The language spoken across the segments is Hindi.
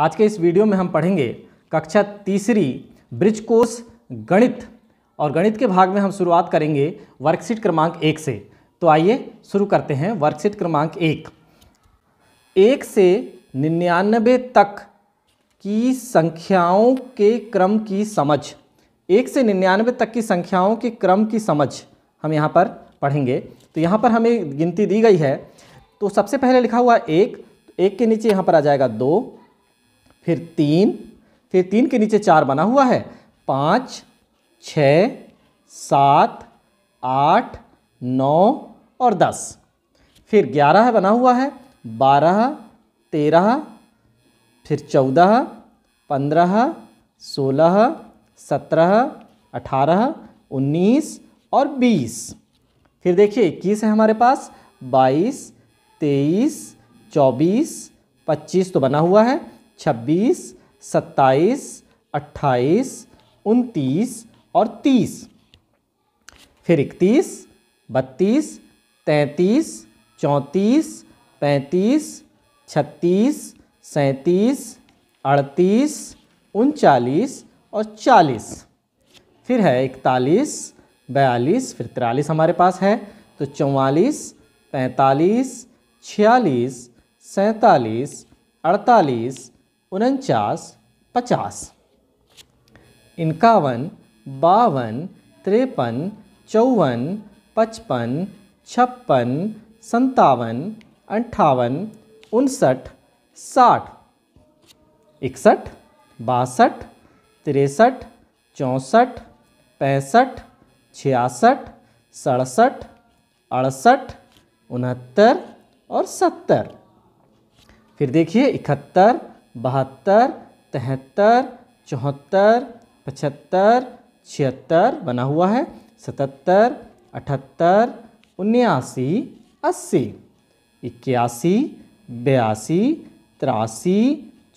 आज के इस वीडियो में हम पढ़ेंगे कक्षा तीसरी ब्रिज कोर्स गणित और गणित के भाग में हम शुरुआत करेंगे वर्कशीट क्रमांक एक से तो आइए शुरू करते हैं वर्कशीट क्रमांक एक एक से निन्यानबे तक की संख्याओं के क्रम की समझ एक से निन्यानबे तक की संख्याओं के क्रम की समझ हम यहाँ पर पढ़ेंगे तो यहाँ पर हमें गिनती दी गई है तो सबसे पहले लिखा हुआ एक एक के नीचे यहाँ पर आ जाएगा दो फिर तीन फिर तीन के नीचे चार बना हुआ है पाँच छ सात आठ नौ और दस फिर ग्यारह बना हुआ है बारह तेरह फिर चौदह पंद्रह सोलह सत्रह अठारह उन्नीस और बीस फिर देखिए इक्कीस है हमारे पास बाईस तेईस चौबीस पच्चीस तो बना हुआ है छब्बीस सत्ताईस अट्ठाईस उनतीस और तीस फिर इकतीस बत्तीस तैंतीस चौंतीस पैंतीस छत्तीस सैंतीस अड़तीस उनचालीस और चालीस फिर है इकतालीस बयालीस फिर तिरालीस हमारे पास है तो चौवालीस पैंतालीस छियालीस सैंतालीस अड़तालीस उनचास पचास इक्यावन बावन तिरपन चौवन पचपन छप्पन संतावन अंठावन उनसठ साठ इकसठ बासठ तिरसठ चौंसठ पैंसठ छियासठ सड़सठ अड़सठ उनहत्तर और सत्तर फिर देखिए इकहत्तर बहत्तर तिहत्तर चौहत्तर पचहत्तर छिहत्तर बना हुआ है सतहत्तर अठहत्तर उन्यासी अस्सी इक्यासी बयासी तिरासी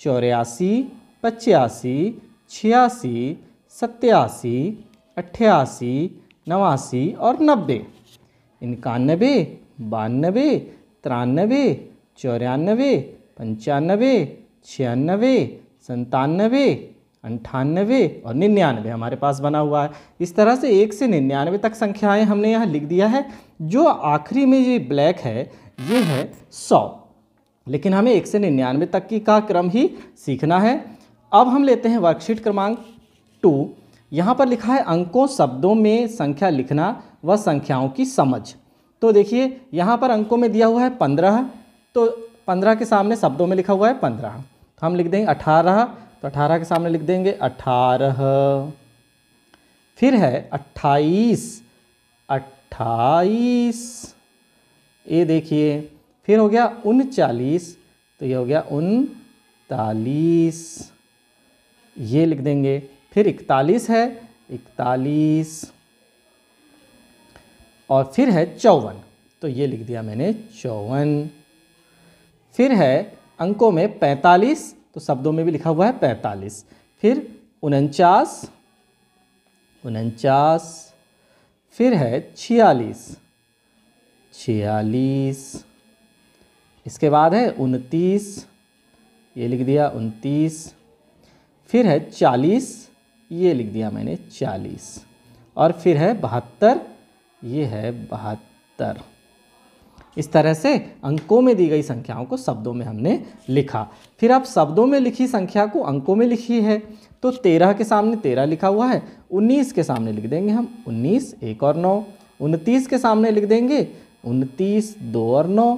चौरासी पचासी छियासी सत्यासी अठासी नवासी और नब्बे इक्यानबे बानबे तिरानबे चौरानबे पंचानबे छियानवे संतानवे अंठानवे और निन्यानवे हमारे पास बना हुआ है इस तरह से एक से निन्यानवे तक संख्याएं हमने यहाँ लिख दिया है जो आखिरी में ये ब्लैक है ये है सौ लेकिन हमें एक से निन्यानवे तक की का क्रम ही सीखना है अब हम लेते हैं वर्कशीट क्रमांक टू यहाँ पर लिखा है अंकों शब्दों में संख्या लिखना व संख्याओं की समझ तो देखिए यहाँ पर अंकों में दिया हुआ है पंद्रह तो पंद्रह के सामने शब्दों में लिखा हुआ है पंद्रह तो हम लिख देंगे अठारह तो अठारह के सामने लिख देंगे अठारह फिर है अट्ठाईस अट्ठाईस ये देखिए फिर हो गया उनचालीस तो ये हो गया उनतालीस ये लिख देंगे फिर इकतालीस है इकतालीस और फिर है चौवन तो ये लिख दिया मैंने चौवन फिर है अंकों में 45 तो शब्दों में भी लिखा हुआ है 45 फिर उनचास उनचास फिर है छियालीस छियालीस इसके बाद है उनतीस ये लिख दिया उनतीस फिर है चालीस ये लिख दिया मैंने चालीस और फिर है बहत्तर ये है बहत्तर इस तरह से अंकों में दी गई संख्याओं को शब्दों में हमने लिखा फिर आप शब्दों में लिखी संख्या को अंकों में लिखी है तो तेरह के सामने तेरह लिखा हुआ है उन्नीस के सामने लिख देंगे हम उन्नीस एक और नौ उनतीस के सामने लिख देंगे उनतीस दो और नौ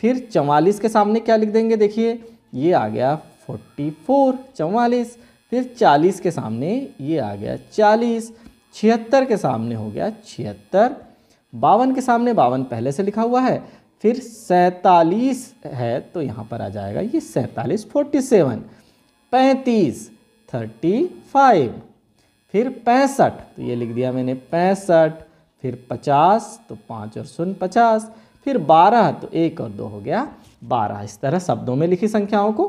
फिर चवालीस के सामने क्या लिख देंगे देखिए ये आ गया फोर्टी फोर चवालीस फिर चालीस के सामने ये आ गया चालीस छिहत्तर के सामने हो गया छिहत्तर बावन के सामने बावन पहले से लिखा हुआ है फिर सैतालीस है तो यहाँ पर आ जाएगा ये सैतालीस फोर्टी सेवन पैंतीस थर्टी फाइव फिर पैंसठ तो ये लिख दिया मैंने पैंसठ फिर पचास तो पाँच और शून्य पचास फिर बारह तो एक और दो हो गया बारह इस तरह शब्दों में लिखी संख्याओं को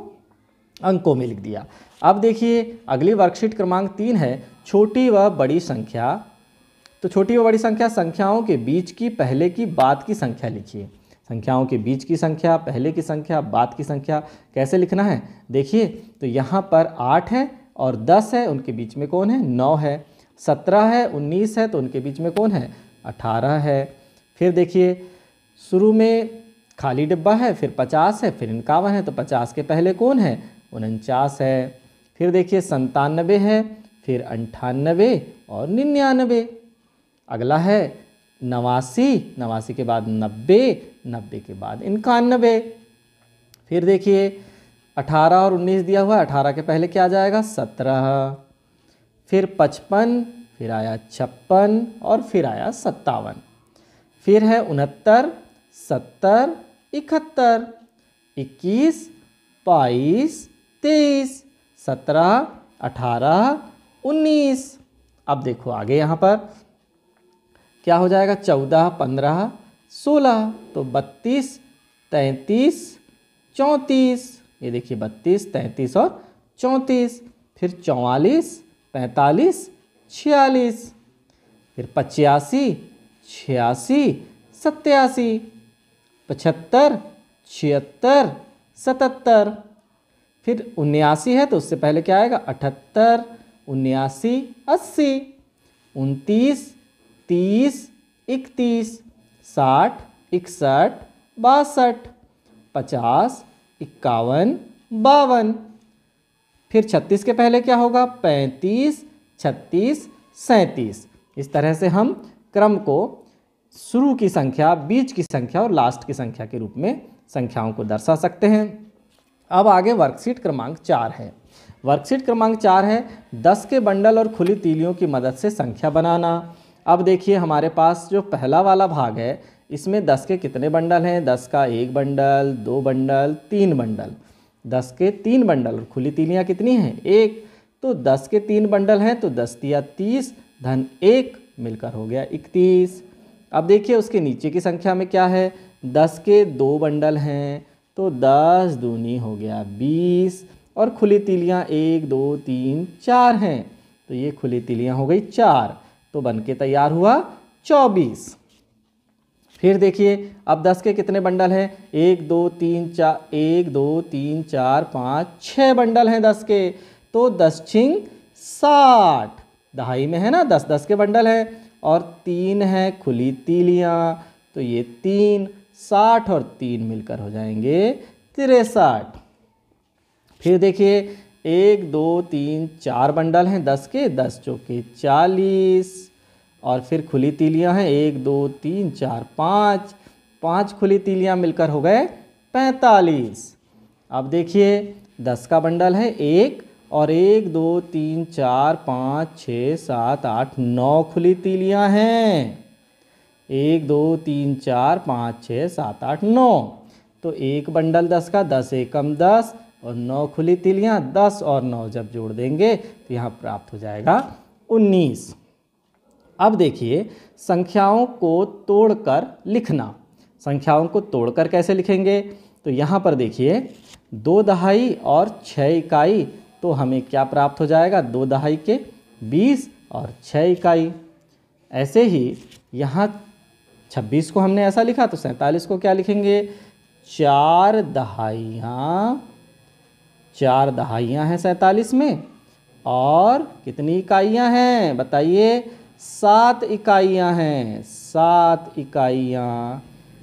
अंकों में लिख दिया अब देखिए अगली वर्कशीट क्रमांक तीन है छोटी व बड़ी संख्या तो छोटी और बड़ी संख्या संख्याओं के बीच की पहले की बाद की संख्या लिखिए संख्याओं के बीच की संख्या पहले की संख्या बाद की संख्या कैसे लिखना है देखिए तो यहाँ पर आठ है और दस है उनके बीच में कौन है नौ है सत्रह है उन्नीस है तो उनके बीच में कौन है अठारह है फिर देखिए शुरू में खाली डिब्बा है फिर पचास है फिर इक्यावन है तो पचास के पहले कौन है उनचास है फिर देखिए संतानबे है फिर अंठानबे और निन्यानबे अगला है नवासी नवासी के बाद नब्बे नब्बे के बाद इक्यानबे फिर देखिए अठारह और उन्नीस दिया हुआ है अठारह के पहले क्या आ जाएगा सत्रह फिर पचपन फिर आया छप्पन और फिर आया सत्तावन फिर है उनहत्तर सत्तर इकहत्तर इक्कीस बाईस तेईस सत्रह अठारह उन्नीस अब देखो आगे यहाँ पर क्या हो जाएगा चौदह पंद्रह सोलह तो बत्तीस तैंतीस चौंतीस ये देखिए बत्तीस तैंतीस और चौंतीस फिर चौवालीस पैंतालीस छियालीस फिर पचासी छियासी सत्यासी पचहत्तर छिहत्तर सतहत्तर फिर उन्यासी है तो उससे पहले क्या आएगा अठहत्तर उन्यासी अस्सी उनतीस तीस इकतीस साठ इकसठ बासठ पचास इक्यावन बावन फिर छत्तीस के पहले क्या होगा पैंतीस छत्तीस सैंतीस इस तरह से हम क्रम को शुरू की संख्या बीच की संख्या और लास्ट की संख्या के रूप में संख्याओं को दर्शा सकते हैं अब आगे वर्कशीट क्रमांक चार है वर्कशीट क्रमांक चार है दस के बंडल और खुली तीलियों की मदद से संख्या बनाना अब देखिए हमारे पास जो पहला वाला भाग है इसमें दस के कितने बंडल हैं दस का एक बंडल दो बंडल तीन बंडल दस के तीन बंडल और खुली तीलियाँ कितनी हैं एक तो दस के तीन बंडल हैं तो दस तिया तीस धन एक मिलकर हो गया इकतीस अब देखिए उसके नीचे की संख्या में क्या है दस के दो बंडल हैं तो दस दूनी हो गया बीस और खुली तिलियाँ एक दो तीन चार हैं तो ये खुली तिलियाँ हो गई चार तो बन के तैयार हुआ चौबीस फिर देखिए अब दस के कितने बंडल हैं एक दो तीन चार एक दो तीन चार पाँच छः बंडल हैं दस के तो दस छिंग साठ दहाई में है ना दस दस के बंडल हैं और तीन है खुली तीलियाँ तो ये तीन साठ और तीन मिलकर हो जाएंगे तिरसठ फिर देखिए एक दो तीन चार बंडल हैं दस के दस चौके चालीस और फिर खुली तीलियां हैं एक दो तीन चार पाँच पाँच खुली तीलियां मिलकर हो गए पैंतालीस अब देखिए दस का बंडल है एक और एक दो तीन चार पाँच छः सात आठ नौ खुली तीलियां हैं एक दो तीन चार पाँच छः सात आठ नौ तो एक बंडल दस का दस एकम दस और नौ खुली तिलियाँ दस और नौ जब जोड़ देंगे तो यहाँ प्राप्त हो जाएगा उन्नीस अब देखिए संख्याओं को तोड़कर लिखना संख्याओं को तोड़कर कैसे लिखेंगे तो यहाँ पर देखिए दो दहाई और छः इकाई तो हमें क्या प्राप्त हो जाएगा दो दहाई के बीस और छः इकाई ऐसे ही यहाँ छब्बीस को हमने ऐसा लिखा तो सैंतालीस को क्या लिखेंगे चार दहाइयाँ चार दहाइयाँ हैं सैंतालीस में और कितनी इकाइयाँ हैं बताइए सात इकाइयाँ हैं सात इकाइयाँ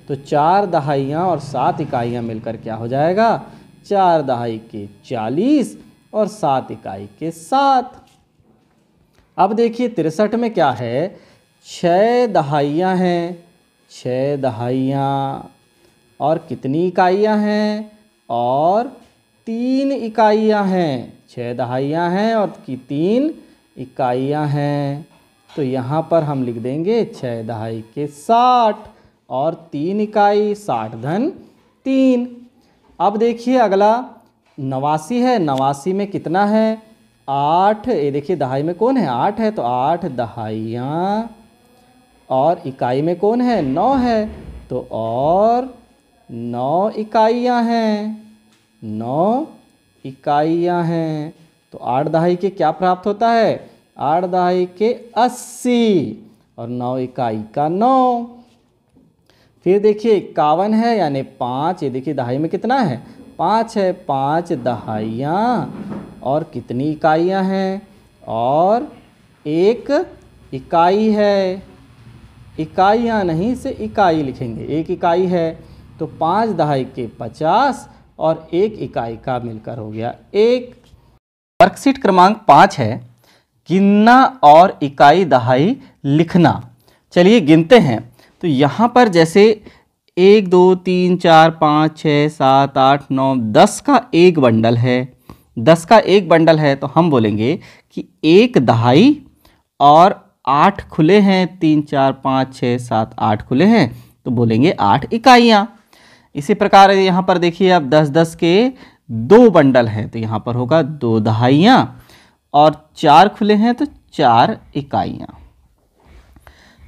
तो चार दहाइयाँ और सात इकाइयाँ मिलकर क्या हो जाएगा चार दहाई के चालीस और सात इकाई के सात अब देखिए तिरसठ में क्या है छः दहाइयाँ हैं छः दहाइयाँ और कितनी इकाइयाँ हैं और तीन इकाइयां हैं छः दहाइयाँ हैं और की तीन इकाइयां हैं तो यहाँ पर हम लिख देंगे छः दहाई के साठ और तीन इकाई साठ धन तीन अब देखिए अगला नवासी है नवासी में कितना है आठ ये देखिए दहाई में कौन है आठ है तो आठ दहाइयाँ और इकाई में कौन है नौ है तो और नौ इकाइयाँ हैं नौ इकाइयाँ हैं तो आठ दहाई के क्या प्राप्त होता है आठ दहाई के अस्सी और नौ इकाई का नौ फिर देखिए इक्यावन है यानी पाँच ये देखिए दहाई में कितना है पाँच है पाँच दहाइयाँ और कितनी इकाइयाँ हैं और एक इकाई है इकाइयाँ नहीं से इकाई लिखेंगे एक इकाई है तो पाँच दहाई के पचास और एक इकाई का मिलकर हो गया एक वर्कशीट क्रमांक पाँच है गिनना और इकाई दहाई लिखना चलिए गिनते हैं तो यहाँ पर जैसे एक दो तीन चार पाँच छः सात आठ नौ दस का एक बंडल है दस का एक बंडल है तो हम बोलेंगे कि एक दहाई और आठ खुले हैं तीन चार पाँच छः सात आठ खुले हैं तो बोलेंगे आठ इकाइयाँ इसी प्रकार यहाँ पर देखिए अब दस दस के दो बंडल हैं तो यहाँ पर होगा दो दहाइयाँ और चार खुले हैं तो चार इकाइयाँ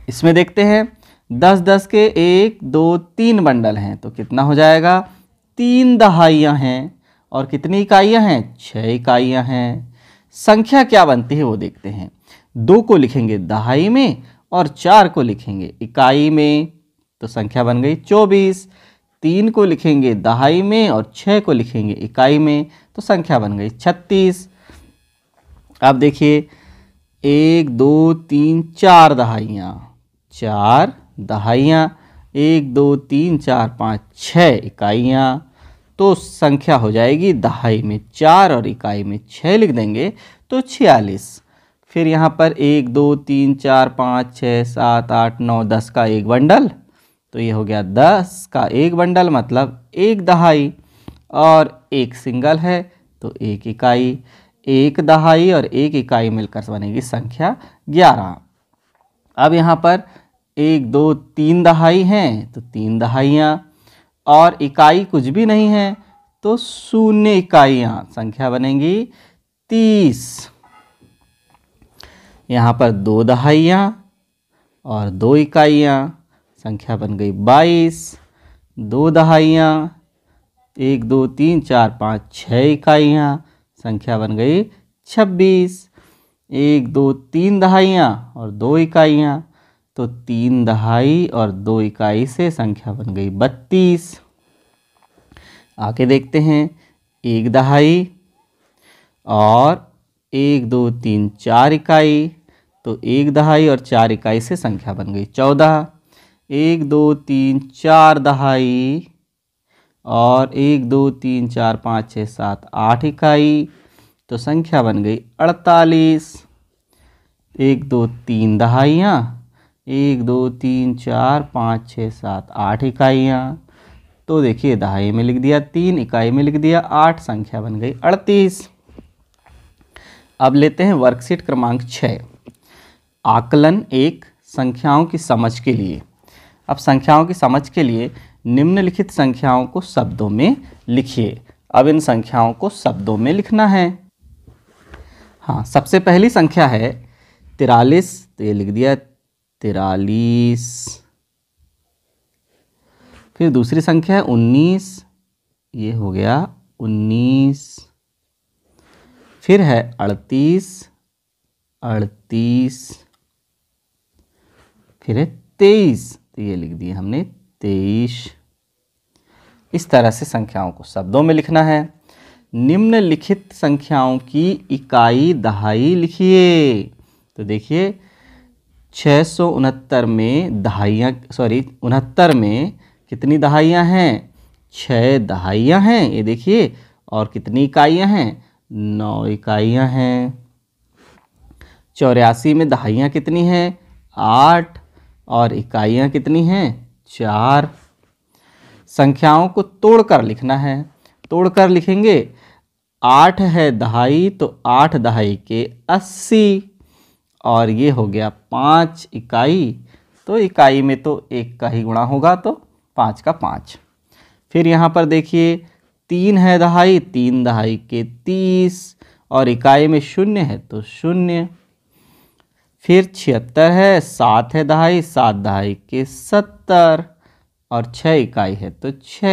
इसमें देखते हैं दस दस के एक दो तीन बंडल हैं तो कितना हो जाएगा तीन दहाइयाँ हैं और कितनी इकाइयाँ हैं छः इकाइयाँ हैं संख्या क्या बनती है वो देखते हैं दो को लिखेंगे दहाई में और चार को लिखेंगे इकाई में तो संख्या बन गई चौबीस तीन को लिखेंगे दहाई में और छः को लिखेंगे इकाई में तो संख्या बन गई छत्तीस अब देखिए एक दो तीन चार दहाइयाँ चार दहाइयाँ एक दो तीन चार पाँच छः इकाइयाँ तो संख्या हो जाएगी दहाई में चार और इकाई में छः लिख देंगे तो छियालीस फिर यहाँ पर एक दो तीन चार पाँच छः सात आठ नौ दस का एक बंडल तो ये हो गया दस का एक बंडल मतलब एक दहाई और एक सिंगल है तो एक इकाई एक दहाई और एक इकाई मिलकर बनेगी संख्या ग्यारह अब यहाँ पर एक दो तीन दहाई हैं तो तीन दहाइयाँ और इकाई कुछ भी नहीं है तो शून्य इकाइयाँ संख्या बनेगी तीस यहाँ पर दो दहाइयाँ और दो इकाइयाँ संख्या बन गई बाईस दो दहाइयाँ एक दो तीन चार पाँच छः इकाइयाँ संख्या बन गई छब्बीस एक दो तीन दहाइयाँ और दो इकाइयाँ तो तीन दहाई और दो इकाई से संख्या बन गई बत्तीस आके देखते हैं एक दहाई और एक दो तीन चार इकाई तो एक दहाई और चार इकाई से संख्या बन गई चौदह एक दो तीन चार दहाई और एक दो तीन चार पाँच छः सात आठ इकाई तो संख्या बन गई अड़तालीस एक दो तीन दहाइयाँ एक दो तीन चार पाँच छः सात आठ इकाइयाँ तो देखिए दहाई में लिख दिया तीन इकाई में लिख दिया आठ संख्या बन गई अड़तीस अब लेते हैं वर्कशीट क्रमांक छः आकलन एक संख्याओं की समझ के लिए अब संख्याओं की समझ के लिए निम्नलिखित संख्याओं को शब्दों में लिखिए अब इन संख्याओं को शब्दों में लिखना है हाँ सबसे पहली संख्या है तिरालीस तो ये लिख दिया तिरालीस फिर दूसरी संख्या है उन्नीस ये हो गया उन्नीस फिर है अड़तीस अड़तीस फिर है तेईस तो ये लिख दिए हमने तेईस इस तरह से संख्याओं को शब्दों में लिखना है निम्नलिखित संख्याओं की इकाई दहाई लिखिए तो देखिए छः सौ उनहत्तर में दहाइयाँ सॉरी उनहत्तर में कितनी दहाइयाँ हैं छः दहाइयाँ हैं ये देखिए और कितनी इकाइयाँ हैं नौ इकाइयाँ हैं चौरासी में दहाइयाँ कितनी हैं आठ और इकाइयाँ कितनी हैं चार संख्याओं को तोड़कर लिखना है तोड़कर लिखेंगे आठ है दहाई तो आठ दहाई के अस्सी और ये हो गया पाँच इकाई तो इकाई में तो एक का ही गुणा होगा तो पाँच का पाँच फिर यहाँ पर देखिए तीन है दहाई तीन दहाई के तीस और इकाई में शून्य है तो शून्य फिर छिहत्तर है सात है दहाई सात दहाई के सत्तर और छः इकाई है तो छ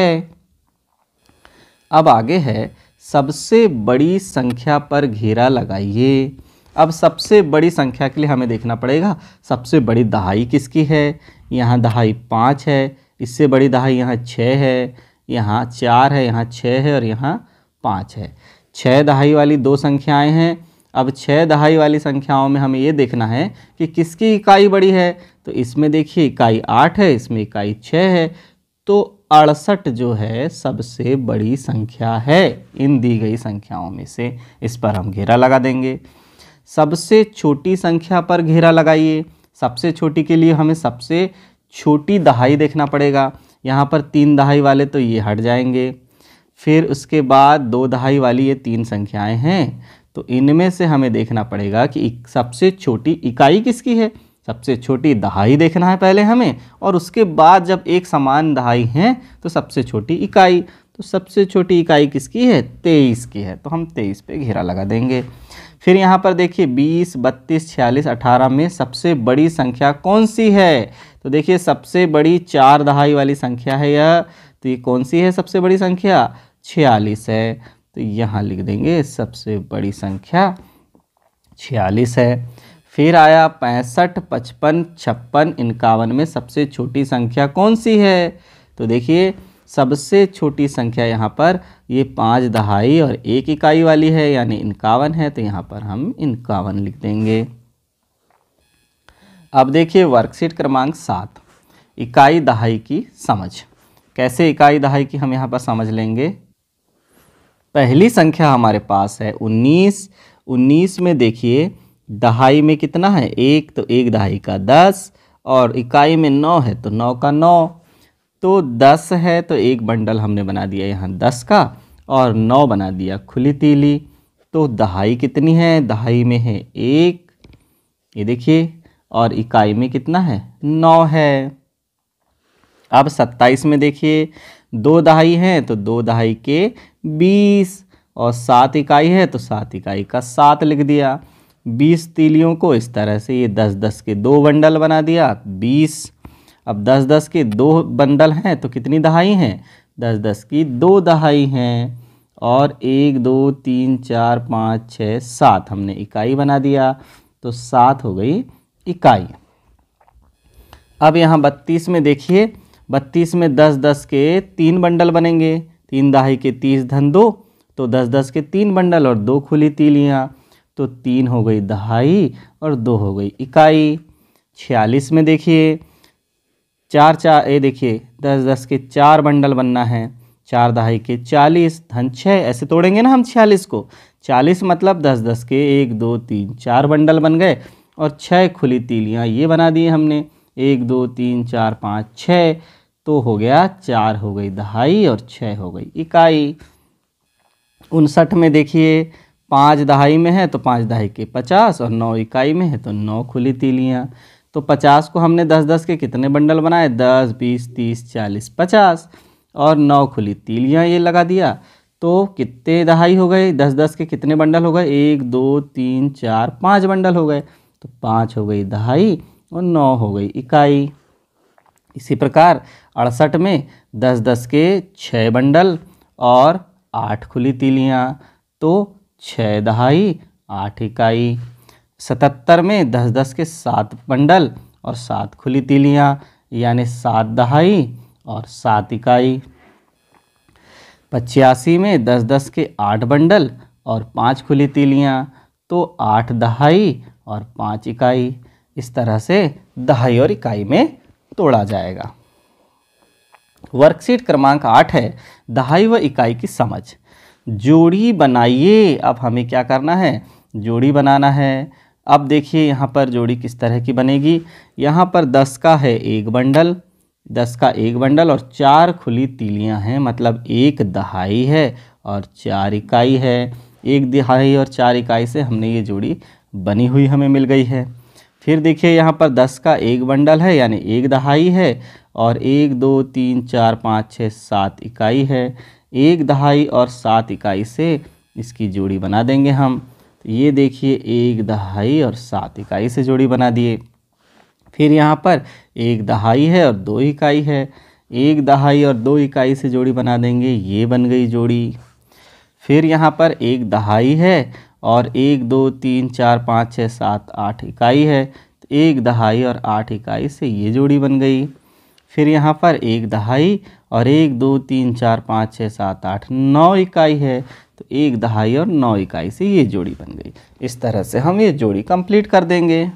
अब आगे है सबसे बड़ी संख्या पर घेरा लगाइए अब सबसे बड़ी संख्या के लिए हमें देखना पड़ेगा सबसे बड़ी दहाई किसकी है यहाँ दहाई पाँच है इससे बड़ी दहाई यहाँ छः है यहाँ चार है यहाँ छः है और यहाँ पाँच है छः दहाई वाली दो संख्याएं हैं अब छः दहाई वाली संख्याओं में हमें ये देखना है कि किसकी इकाई बड़ी है तो इसमें देखिए इकाई आठ है इसमें इकाई छः है तो अड़सठ जो है सबसे बड़ी संख्या है इन दी गई संख्याओं में से इस पर हम घेरा लगा देंगे सबसे छोटी संख्या पर घेरा लगाइए सबसे छोटी के लिए हमें सबसे छोटी दहाई देखना पड़ेगा यहाँ पर तीन दहाई वाले तो ये हट जाएंगे फिर उसके बाद दो दहाई वाली ये तीन संख्याएं हैं तो इनमें से हमें देखना पड़ेगा कि सबसे छोटी इकाई किसकी है सबसे छोटी दहाई देखना है पहले हमें और उसके बाद जब एक समान दहाई हैं तो सबसे छोटी इकाई तो सबसे छोटी इकाई किसकी है तेईस की है तो हम तेईस पे घेरा लगा देंगे फिर यहाँ पर देखिए बीस बत्तीस छियालीस अठारह में सबसे बड़ी संख्या कौन सी है तो देखिए सबसे बड़ी चार दहाई वाली संख्या है यह तो ये कौन सी है सबसे बड़ी संख्या छियालीस है तो यहाँ लिख देंगे सबसे बड़ी संख्या छियालीस है फिर आया पैंसठ पचपन छप्पन इक्यावन में सबसे छोटी संख्या कौन सी है तो देखिए सबसे छोटी संख्या यहाँ पर ये पाँच दहाई और एक इकाई वाली है यानी इक्यावन है तो यहाँ पर हम इक्यावन लिख देंगे अब देखिए वर्कशीट क्रमांक सात इकाई दहाई की समझ कैसे इकाई दहाई की हम यहाँ पर समझ लेंगे पहली संख्या हमारे पास है उन्नीस उन्नीस में देखिए दहाई में कितना है एक तो एक दहाई का दस और इकाई में नौ है तो नौ का नौ तो दस है तो एक बंडल हमने बना दिया यहाँ दस का और नौ बना दिया खुली तीली तो दहाई कितनी है दहाई में है एक ये देखिए और इकाई में कितना है नौ है अब सत्ताईस में देखिए दो दहाई हैं तो दो दहाई के बीस और सात इकाई है तो सात इकाई का सात लिख दिया बीस तीलियों को इस तरह से ये दस दस के दो बंडल बना दिया बीस अब दस दस के दो बंडल हैं तो कितनी दहाई हैं दस दस की दो दहाई हैं और एक दो तीन चार पाँच छः सात हमने इकाई बना दिया तो सात हो गई इकाई अब यहाँ बत्तीस में देखिए बत्तीस में दस दस के तीन बंडल बनेंगे तीन दहाई के तीस धन दो तो दस दस के तीन बंडल और दो खुली तीलियाँ तो तीन हो गई दहाई और दो हो गई इकाई छियालीस में देखिए चार चार ये देखिए दस दस के चार बंडल बनना है चार दहाई के चालीस धन छः ऐसे तोड़ेंगे ना हम छियालीस को चालीस मतलब दस दस के एक दो तीन चार बंडल बन गए और छः खुली तीलियाँ ये बना दिए हमने एक दो तीन चार पाँच छः तो हो गया चार हो गई दहाई और छः हो गई इकाई उनसठ में देखिए पाँच दहाई में है तो पाँच दहाई के पचास और नौ इकाई में है तो नौ खुली तीलियाँ तो पचास को हमने दस दस के कितने बंडल बनाए दस बीस तीस चालीस पचास और नौ खुली तीलियाँ ये लगा दिया तो कितने दहाई हो गए दस दस के कितने बंडल हो गए एक दो तीन चार पाँच बंडल हो गए तो पाँच हो गई दहाई और नौ हो गई इकाई इसी प्रकार अड़सठ में दस दस के छः बंडल और आठ खुली तीलियाँ तो छः दहाई आठ इकाई सतहत्तर में दस दस के सात बंडल और सात खुली तीलियाँ यानी सात दहाई और सात इकाई पचासी में दस दस के आठ बंडल और पाँच खुली तीलियाँ तो आठ दहाई और पाँच इकाई इस तरह से दहाई और इकाई में तोड़ा जाएगा वर्कशीट क्रमांक आठ है दहाई व इकाई की समझ जोड़ी बनाइए अब हमें क्या करना है जोड़ी बनाना है अब देखिए यहाँ पर जोड़ी किस तरह की बनेगी यहाँ पर दस का है एक बंडल दस का एक बंडल और चार खुली तीलियाँ हैं मतलब एक दहाई है और चार इकाई है एक दहाई और चार इकाई से हमने ये जोड़ी बनी हुई हमें मिल गई है फिर देखिए यहाँ पर दस का एक बंडल है यानी एक दहाई है और एक दो तीन चार पाँच छः सात इकाई है एक दहाई और सात इकाई से इसकी जोड़ी बना देंगे हम तो ये देखिए एक दहाई और सात इकाई से जोड़ी बना दिए फिर यहाँ पर एक दहाई है और दो इकाई है एक दहाई और दो इकाई से जोड़ी बना देंगे ये बन गई जोड़ी फिर यहाँ पर एक दहाई है और एक दो तीन चार पाँच छः सात आठ इकाई है तो एक दहाई और आठ इकाई से ये जोड़ी बन गई फिर यहाँ पर एक दहाई और एक दो तीन चार पाँच छः सात आठ नौ इकाई है तो एक दहाई और नौ इकाई से ये जोड़ी बन गई इस तरह से हम ये जोड़ी कंप्लीट कर देंगे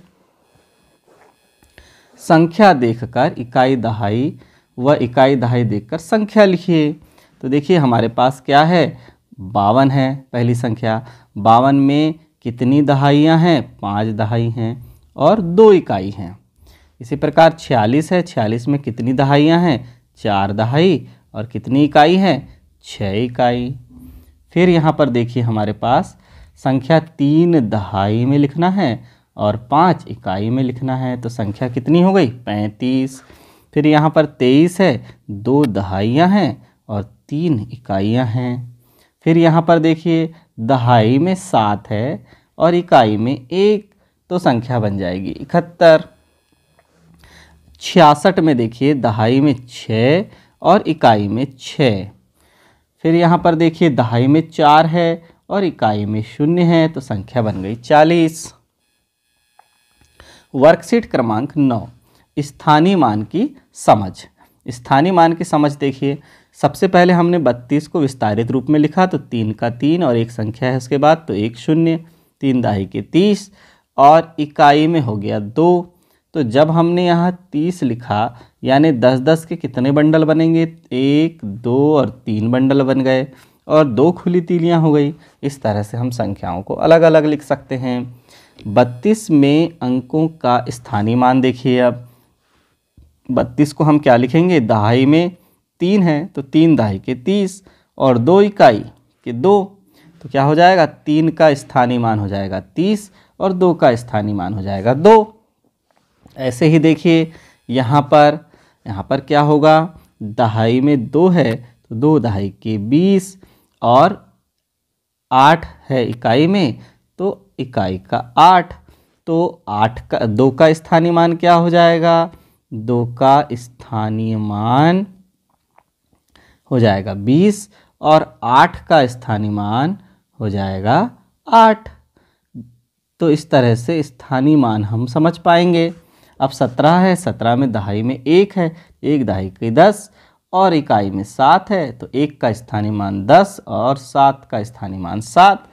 संख्या देखकर इकाई दहाई व इकाई दहाई देखकर संख्या लिखिए तो देखिए हमारे पास क्या है बावन है पहली संख्या बावन में कितनी दहाइयाँ हैं पाँच दहाई हैं और दो इकाई हैं इसी प्रकार छियालीस है छियालीस में कितनी दहाइयाँ हैं चार दहाई और कितनी इकाई है छः इकाई फिर यहाँ पर देखिए हमारे पास संख्या तीन दहाई में लिखना है और पाँच इकाई में लिखना है तो संख्या कितनी हो गई पैंतीस फिर यहाँ पर तेईस है दो दहाइयाँ हैं और तीन इकाइयाँ हैं फिर यहाँ पर देखिए दहाई में सात है और इकाई में एक तो संख्या बन जाएगी इकहत्तर छियासठ में देखिए दहाई में छ और इकाई में छ फिर यहाँ पर देखिए दहाई में चार है और इकाई में शून्य है तो संख्या बन गई चालीस वर्कशीट क्रमांक नौ स्थानीय मान की समझ स्थानीय मान की समझ देखिए सबसे पहले हमने बत्तीस को विस्तारित रूप में लिखा तो तीन का तीन और एक संख्या है उसके बाद तो एक शून्य तीन दाही के तीस और इकाई में हो गया दो तो जब हमने यहाँ तीस लिखा यानी दस दस के कितने बंडल बनेंगे एक दो और तीन बंडल बन गए और दो खुली तीलियाँ हो गई इस तरह से हम संख्याओं को अलग अलग लिख सकते हैं बत्तीस में अंकों का स्थानीय मान देखिए अब बत्तीस को हम क्या लिखेंगे दहाई में तीन है तो तीन दहाई के तीस और दो इकाई के दो तो क्या हो जाएगा तीन का स्थानीय मान हो जाएगा तीस और दो का स्थानीय मान हो जाएगा दो ऐसे ही देखिए यहाँ पर यहाँ पर क्या होगा दहाई में दो है तो दो दहाई के बीस और आठ है इकाई में तो इकाई का आठ तो आठ का दो का स्थानीय मान क्या हो जाएगा दो का स्थानीय मान हो जाएगा बीस और आठ का स्थानीय मान हो जाएगा आठ तो इस तरह से स्थानीय मान हम समझ पाएंगे अब सत्रह है सत्रह में दहाई में एक है एक दहाई की दस और इकाई में सात है तो एक का स्थानीय मान दस और सात का स्थानीय मान सात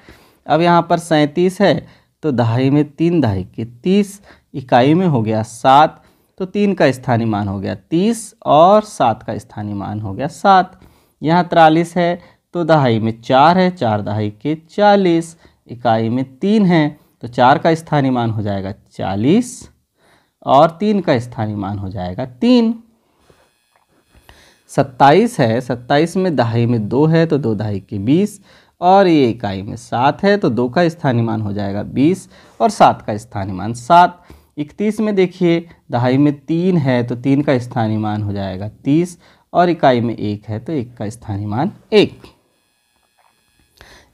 अब यहाँ पर सैंतीस है तो दहाई में तीन दहाई के तीस इकाई में हो गया सात तो तीन का स्थानीय मान हो गया तीस और सात का स्थानीय मान हो गया सात यहाँ तिरालीस है तो दहाई में चार है चार दहाई के चालीस इकाई में तीन है तो चार का स्थानीय मान हो जाएगा चालीस और तीन का स्थानीय मान हो जाएगा तीन सत्ताईस है सत्ताईस में दहाई में दो है तो दो दहाई के बीस और ये इकाई में सात है तो दो का स्थानीय मान हो जाएगा बीस और सात का स्थानीय मान सात इकतीस में देखिए दहाई में तीन है तो तीन का स्थानीय मान हो जाएगा तीस और इकाई में एक है तो एक का स्थानीय मान एक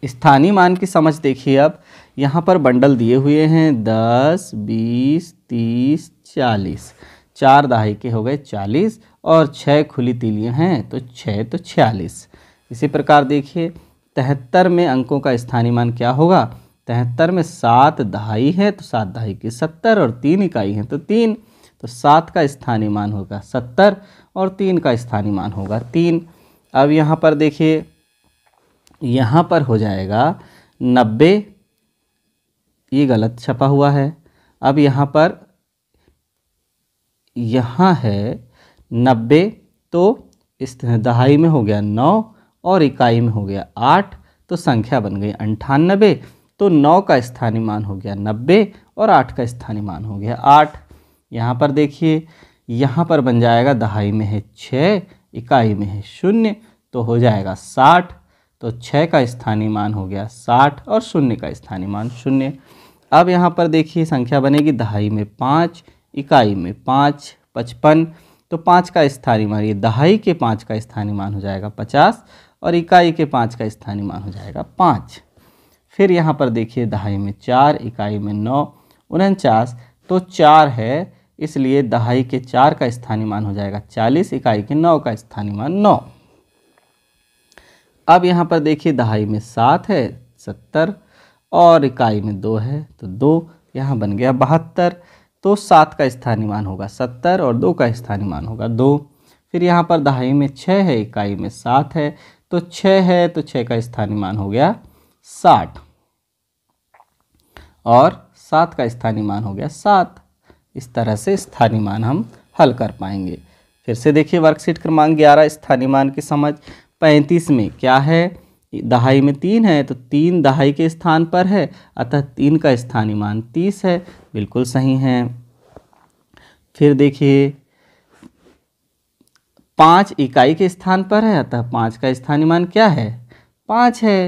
स्थानीय मान की समझ देखिए अब यहाँ पर बंडल दिए हुए हैं दस बीस तीस चालीस चार दहाई के हो गए चालीस और छः खुली तीलियाँ हैं तो छः तो छियालीस इसी प्रकार देखिए तिहत्तर में अंकों का स्थानीय मान क्या होगा तिहत्तर में सात दहाई है तो सात दहाई की सत्तर और तीन इकाई है तो तीन तो सात का स्थानीय मान होगा सत्तर और तीन का स्थानीय मान होगा तीन अब यहाँ पर देखिए यहाँ पर हो जाएगा नब्बे ये गलत छपा हुआ है अब यहाँ पर यहाँ है नब्बे तो इस दहाई में हो गया नौ और इकाई में हो गया आठ तो संख्या बन गई अंठानबे तो नौ का स्थानीय मान हो गया नब्बे और आठ का स्थानीय मान हो गया आठ यहाँ पर देखिए यहाँ पर बन जाएगा दहाई में है छः इकाई में है शून्य तो हो जाएगा साठ तो छः का स्थानीय मान हो गया साठ और शून्य का स्थानीय मान शून्य अब यहाँ पर देखिए संख्या बनेगी दहाई में पाँच इकाई में पाँच पचपन तो पाँच का स्थानीय मान ये दहाई के पाँच का स्थानीय मान हो जाएगा पचास और इकाई के पाँच का स्थानीय मान हो जाएगा पाँच फिर यहाँ पर देखिए दहाई में चार इकाई में नौ उनचास तो चार है इसलिए दहाई के चार का स्थानीय मान हो जाएगा चालीस इकाई के नौ का स्थानीय मान नौ अब यहाँ पर देखिए दहाई में सात है सत्तर और इकाई में दो है तो दो यहाँ बन गया बहत्तर तो सात का स्थानीय मान होगा सत्तर और दो का स्थानीय मान होगा दो फिर यहाँ पर दहाई में छः है इकाई में सात है तो छः है तो छः का स्थानीय मान हो गया साठ और सात का स्थानीय मान हो गया सात इस तरह से स्थानीय मान हम हल कर पाएंगे फिर से देखिए वर्कशीट क्रमांक ग्यारह स्थानीय मान की समझ पैंतीस में क्या है दहाई में तीन है तो तीन दहाई के स्थान पर है अतः तीन का स्थानीय मान तीस है बिल्कुल सही है फिर देखिए पाँच इकाई के स्थान पर है अतः पाँच का स्थानीय मान क्या है पाँच है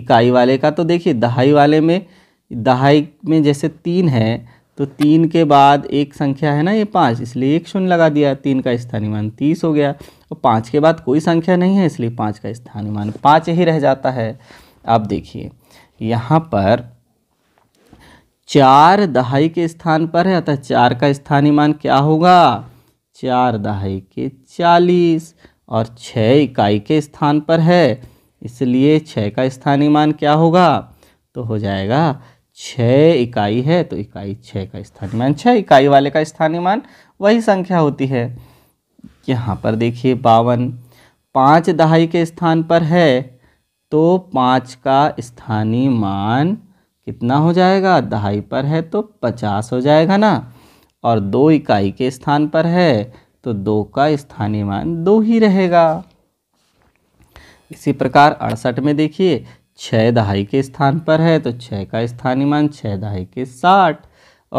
इकाई वाले का तो देखिए दहाई वाले में दहाई में जैसे तीन है तो तीन के बाद एक संख्या है ना ये पाँच इसलिए एक शून्य लगा दिया तीन का स्थानीय मान तीस हो गया और पाँच के बाद कोई संख्या नहीं है इसलिए पाँच का स्थानीय मान पाँच ही रह जाता है आप देखिए यहाँ पर चार दहाई के स्थान पर है अतः चार का स्थानीय मान क्या होगा चार दहाई के चालीस और छः इकाई के स्थान पर है इसलिए छः का स्थानीय मान क्या होगा तो हो जाएगा छः इकाई है तो इकाई छः का स्थानीय मान छः इकाई वाले का स्थानीय मान वही संख्या होती है यहाँ पर देखिए बावन पाँच दहाई के स्थान पर है तो पाँच का स्थानीय मान कितना हो जाएगा दहाई पर है तो पचास हो जाएगा ना और दो इकाई के स्थान पर है तो दो का स्थानीय मान दो ही रहेगा इसी प्रकार अड़सठ में देखिए छः दहाई के स्थान पर है तो छः का स्थानीय मान छः दहाई के साठ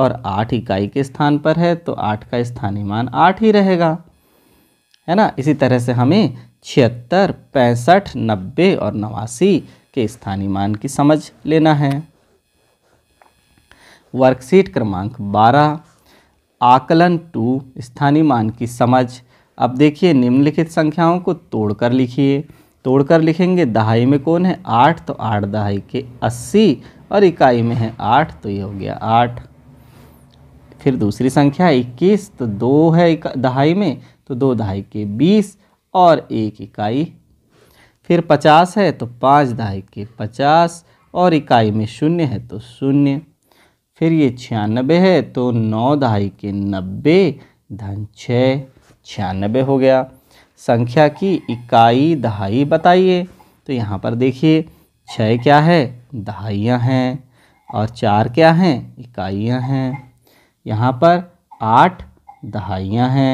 और आठ इकाई के स्थान पर है तो आठ का स्थानीय मान आठ ही रहेगा है ना इसी तरह से हमें छिहत्तर पैंसठ नब्बे और नवासी के स्थानीय मान की समझ लेना है वर्कशीट क्रमांक बारह आकलन टू स्थानीय मान की समझ अब देखिए निम्नलिखित संख्याओं को तोड़कर लिखिए तोड़कर लिखेंगे दहाई में कौन है आठ तो आठ दहाई के अस्सी और इकाई में है आठ तो ये हो गया आठ फिर दूसरी संख्या इक्कीस तो दो है दहाई में तो दो दहाई के बीस और एक इकाई फिर पचास है तो पाँच दहाई के पचास और इकाई में शून्य है तो शून्य फिर ये छियानबे है तो नौ दहाई के नब्बे धन छः छियानबे हो गया संख्या की इकाई दहाई बताइए तो यहाँ पर देखिए छः क्या है दहाइयाँ हैं और चार क्या हैं इकाइयाँ हैं यहाँ पर आठ दहाइयाँ हैं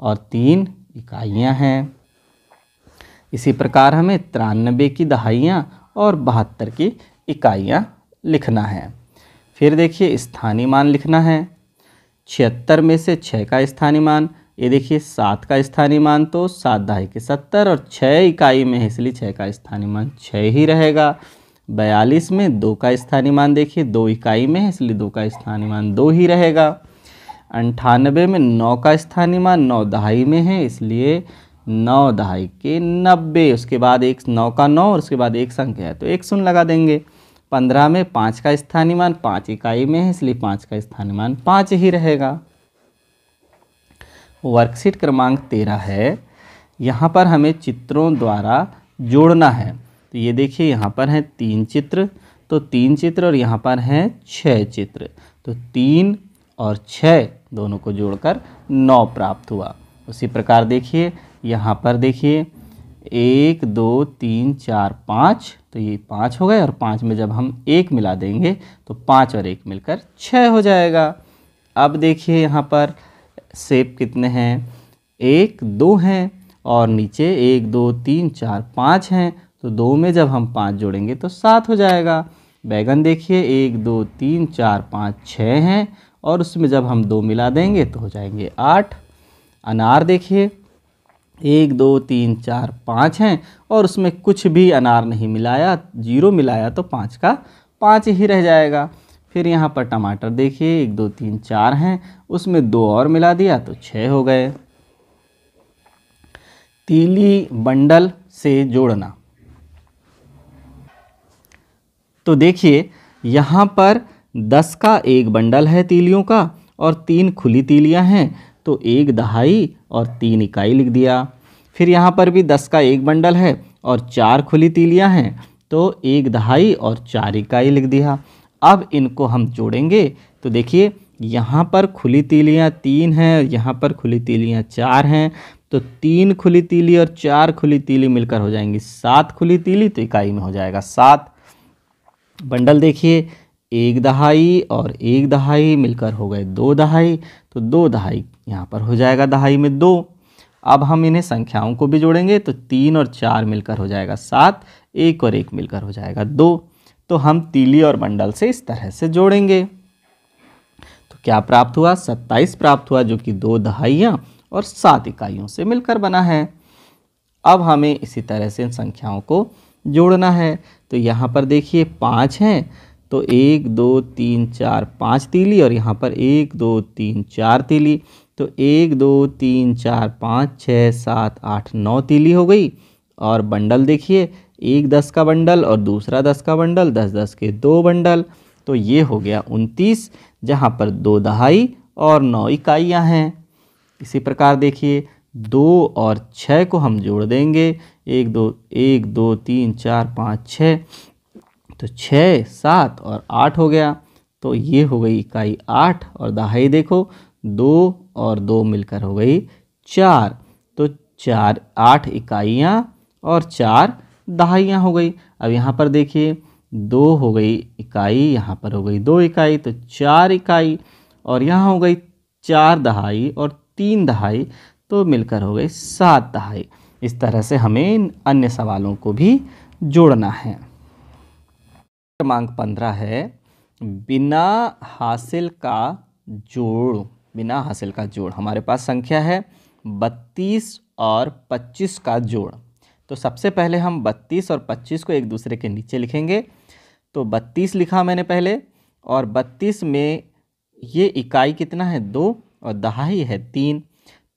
और तीन इकाइयाँ हैं इसी प्रकार हमें तिरानबे की दहाइयाँ और बहत्तर की इकाइयाँ लिखना है फिर देखिए स्थानीय मान लिखना है छिहत्तर में से छः का स्थानीय मान ये देखिए सात का स्थानीय मान तो सात दहाई के सत्तर और छः इकाई में है इसलिए छः का स्थानीय मान छः ही रहेगा बयालीस में दो का स्थानीय मान देखिए दो इकाई में है इसलिए दो का स्थानीय मान दो ही रहेगा अंठानबे में नौ का स्थानीय मान नौ दहाई में है इसलिए नौ दहाई के नब्बे उसके बाद एक नौ का नौ और उसके बाद एक संख्या है तो एक शून्य लगा देंगे पंद्रह में पाँच का स्थानीय मान पाँच इकाई में है इसलिए पाँच का स्थानीय मान पाँच ही रहेगा वर्कशीट क्रमांक तेरह है यहाँ पर हमें चित्रों द्वारा जोड़ना है तो ये देखिए यहाँ पर हैं तीन चित्र तो तीन चित्र और यहाँ पर हैं छः चित्र तो तीन और छः दोनों को जोड़कर नौ प्राप्त हुआ उसी प्रकार देखिए यहाँ पर देखिए एक दो तीन चार पाँच तो ये पाँच हो गए और पाँच में जब हम एक मिला देंगे तो पाँच और एक मिलकर छः हो जाएगा अब देखिए यहाँ पर सेप कितने हैं एक दो हैं और नीचे एक दो तीन चार पाँच हैं तो दो में जब हम पाँच जोड़ेंगे तो सात हो जाएगा बैगन देखिए एक दो तीन चार पाँच छः हैं और उसमें जब हम दो मिला देंगे तो हो जाएंगे आठ अनार देखिए एक दो तीन चार पाँच हैं और उसमें कुछ भी अनार नहीं मिलाया जीरो मिलाया तो पाँच का पाँच ही रह जाएगा फिर यहाँ पर टमाटर देखिए एक दो तीन चार हैं उसमें दो और मिला दिया तो छः हो गए तीली बंडल से जोड़ना तो देखिए यहाँ पर दस का एक बंडल है तीलियों का और तीन खुली तीलियाँ हैं तो एक दहाई और तीन इकाई लिख दिया फिर यहाँ पर भी दस का एक बंडल है और चार खुली तीलियाँ हैं तो एक दहाई और चार इकाई लिख दिया अब इनको हम जोड़ेंगे तो देखिए यहाँ पर खुली तीलियाँ तीन हैं और यहाँ पर खुली तीलियाँ चार हैं तो तीन खुली तीली और चार खुली तीली मिलकर हो जाएंगी सात खुली तीली तो इकाई में हो जाएगा सात बंडल देखिए एक दहाई और एक दहाई मिलकर हो गए दो दहाई तो दो दहाई यहाँ पर हो जाएगा दहाई में दो अब हम इन्हें संख्याओं को भी जोड़ेंगे तो तीन और चार मिलकर हो जाएगा सात एक और एक मिलकर हो जाएगा दो तो हम तीली और मंडल से इस तरह से जोड़ेंगे तो क्या प्राप्त हुआ सत्ताईस प्राप्त हुआ जो कि दो दहाइयाँ और सात इकाइयों से मिलकर बना है अब हमें इसी तरह से इन संख्याओं को जोड़ना है तो यहाँ पर देखिए पाँच हैं तो एक दो तीन चार पाँच तीली और यहाँ पर एक दो तीन चार तीली तो एक दो तीन चार पाँच छः सात आठ नौ तीली हो गई और बंडल देखिए एक दस का बंडल और दूसरा दस का बंडल दस दस के दो बंडल तो ये हो गया उनतीस जहाँ पर दो दहाई और नौ इकाइयाँ हैं इसी प्रकार देखिए दो और छः को हम जोड़ देंगे एक दो एक दो तीन चार पाँच छ तो छः सात और आठ हो गया तो ये हो गई इकाई आठ और दहाई देखो दो और दो मिलकर हो गई चार तो चार आठ इकाइयाँ और चार दहाइयाँ हो गई अब यहाँ पर देखिए दो हो गई इकाई यहाँ पर हो गई दो इकाई तो चार इकाई और यहाँ हो गई चार दहाई और तीन दहाई तो मिलकर हो गई सात दहाई इस तरह से हमें अन्य सवालों को भी जोड़ना है क्रमांक पंद्रह है बिना हासिल का जोड़ बिना हासिल का जोड़ हमारे पास संख्या है बत्तीस और पच्चीस का जोड़ तो सबसे पहले हम बत्तीस और पच्चीस को एक दूसरे के नीचे लिखेंगे तो बत्तीस लिखा मैंने पहले और बत्तीस में ये इकाई कितना है दो और दहाई है तीन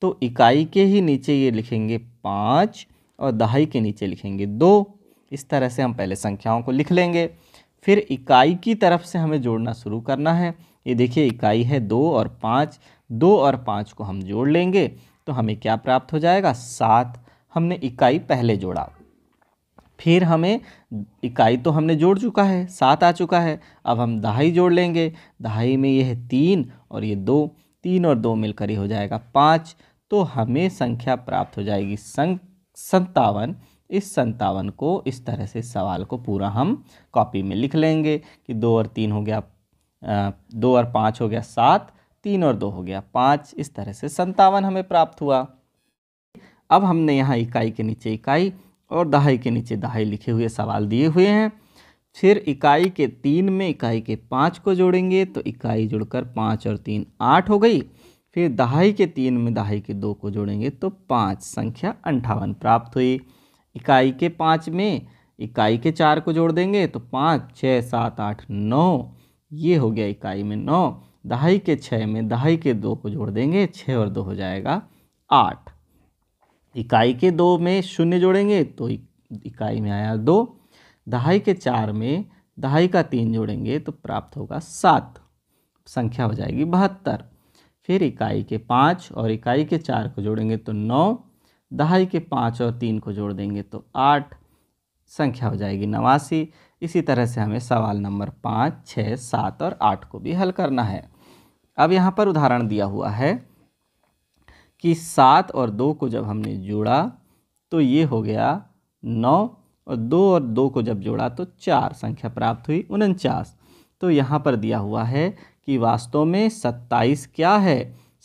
तो इकाई के ही नीचे ये लिखेंगे पाँच और दहाई के नीचे लिखेंगे दो इस तरह से हम पहले संख्याओं को लिख लेंगे फिर इकाई की तरफ से हमें जोड़ना शुरू करना है ये देखिए इकाई है दो और पाँच दो और पाँच को हम जोड़ लेंगे तो हमें क्या प्राप्त हो जाएगा सात हमने इकाई पहले जोड़ा फिर हमें इकाई तो हमने जोड़ चुका है सात आ चुका है अब हम दहाई जोड़ लेंगे दहाई में यह तीन और ये दो तीन और दो मिलकर ही हो जाएगा पाँच तो हमें संख्या प्राप्त हो जाएगी सं संतावन इस संतावन को इस तरह से सवाल को पूरा हम कॉपी में लिख लेंगे कि दो और तीन हो गया आ, दो और पाँच हो गया सात तीन और दो हो गया पाँच इस तरह से संतावन हमें प्राप्त हुआ अब हमने यहाँ इकाई के नीचे इकाई और दहाई के नीचे दहाई लिखे हुए सवाल दिए हुए हैं फिर इकाई के तीन में इकाई के पाँच को जोड़ेंगे तो इकाई जोड़कर पाँच और तीन आठ हो गई फिर दहाई के तीन में दहाई के दो को जोड़ेंगे तो पाँच संख्या अंठावन प्राप्त हुई इकाई के पाँच में इकाई के चार को जोड़ देंगे तो पाँच छः सात आठ नौ ये हो गया इकाई में नौ दहाई के छः में दहाई के दो को जोड़ देंगे छः और दो हो जाएगा आठ इकाई के दो में शून्य जोड़ेंगे तो इकाई में आया दो दहाई के चार में दहाई का तीन जोड़ेंगे तो प्राप्त होगा सात संख्या हो जाएगी बहत्तर फिर इकाई के पाँच और इकाई के चार को जोड़ेंगे तो नौ दहाई के पाँच और तीन को जोड़ देंगे तो आठ संख्या हो जाएगी नवासी इसी तरह से हमें सवाल नंबर पाँच छः सात और आठ को भी हल करना है अब यहाँ पर उदाहरण दिया हुआ है कि सात और दो को जब हमने जोड़ा तो ये हो गया नौ और दो और दो को जब जोड़ा तो चार संख्या प्राप्त हुई उनचास तो यहाँ पर दिया हुआ है कि वास्तव में सत्ताईस क्या है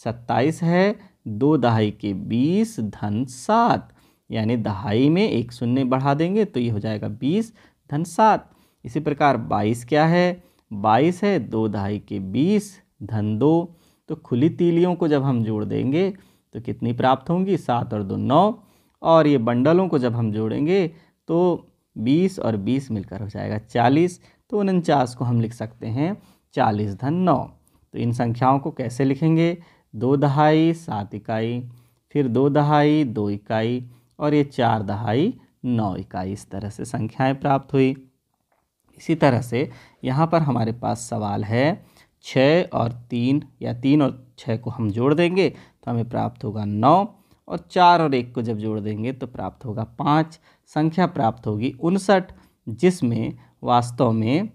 सत्ताईस है दो दहाई के बीस धन सात यानी दहाई में एक शून्य बढ़ा देंगे तो ये हो जाएगा बीस धन सात इसी प्रकार बाईस क्या है बाईस है दो दहाई के बीस धन दो तो खुली तीलियों को जब हम जोड़ देंगे तो कितनी प्राप्त होंगी सात और दो नौ और ये बंडलों को जब हम जोड़ेंगे तो बीस और बीस मिलकर हो जाएगा चालीस तो उनचास को हम लिख सकते हैं चालीस धन नौ तो इन संख्याओं को कैसे लिखेंगे दो दहाई सात इकाई फिर दो दहाई दो इकाई और ये चार दहाई नौ इकाई इस तरह से संख्याएं प्राप्त हुई इसी तरह से यहाँ पर हमारे पास सवाल है छः और तीन या तीन और छः को हम जोड़ देंगे तो हमें प्राप्त होगा नौ और चार और एक को जब जोड़ देंगे तो प्राप्त होगा पाँच संख्या प्राप्त होगी उनसठ जिसमें वास्तव में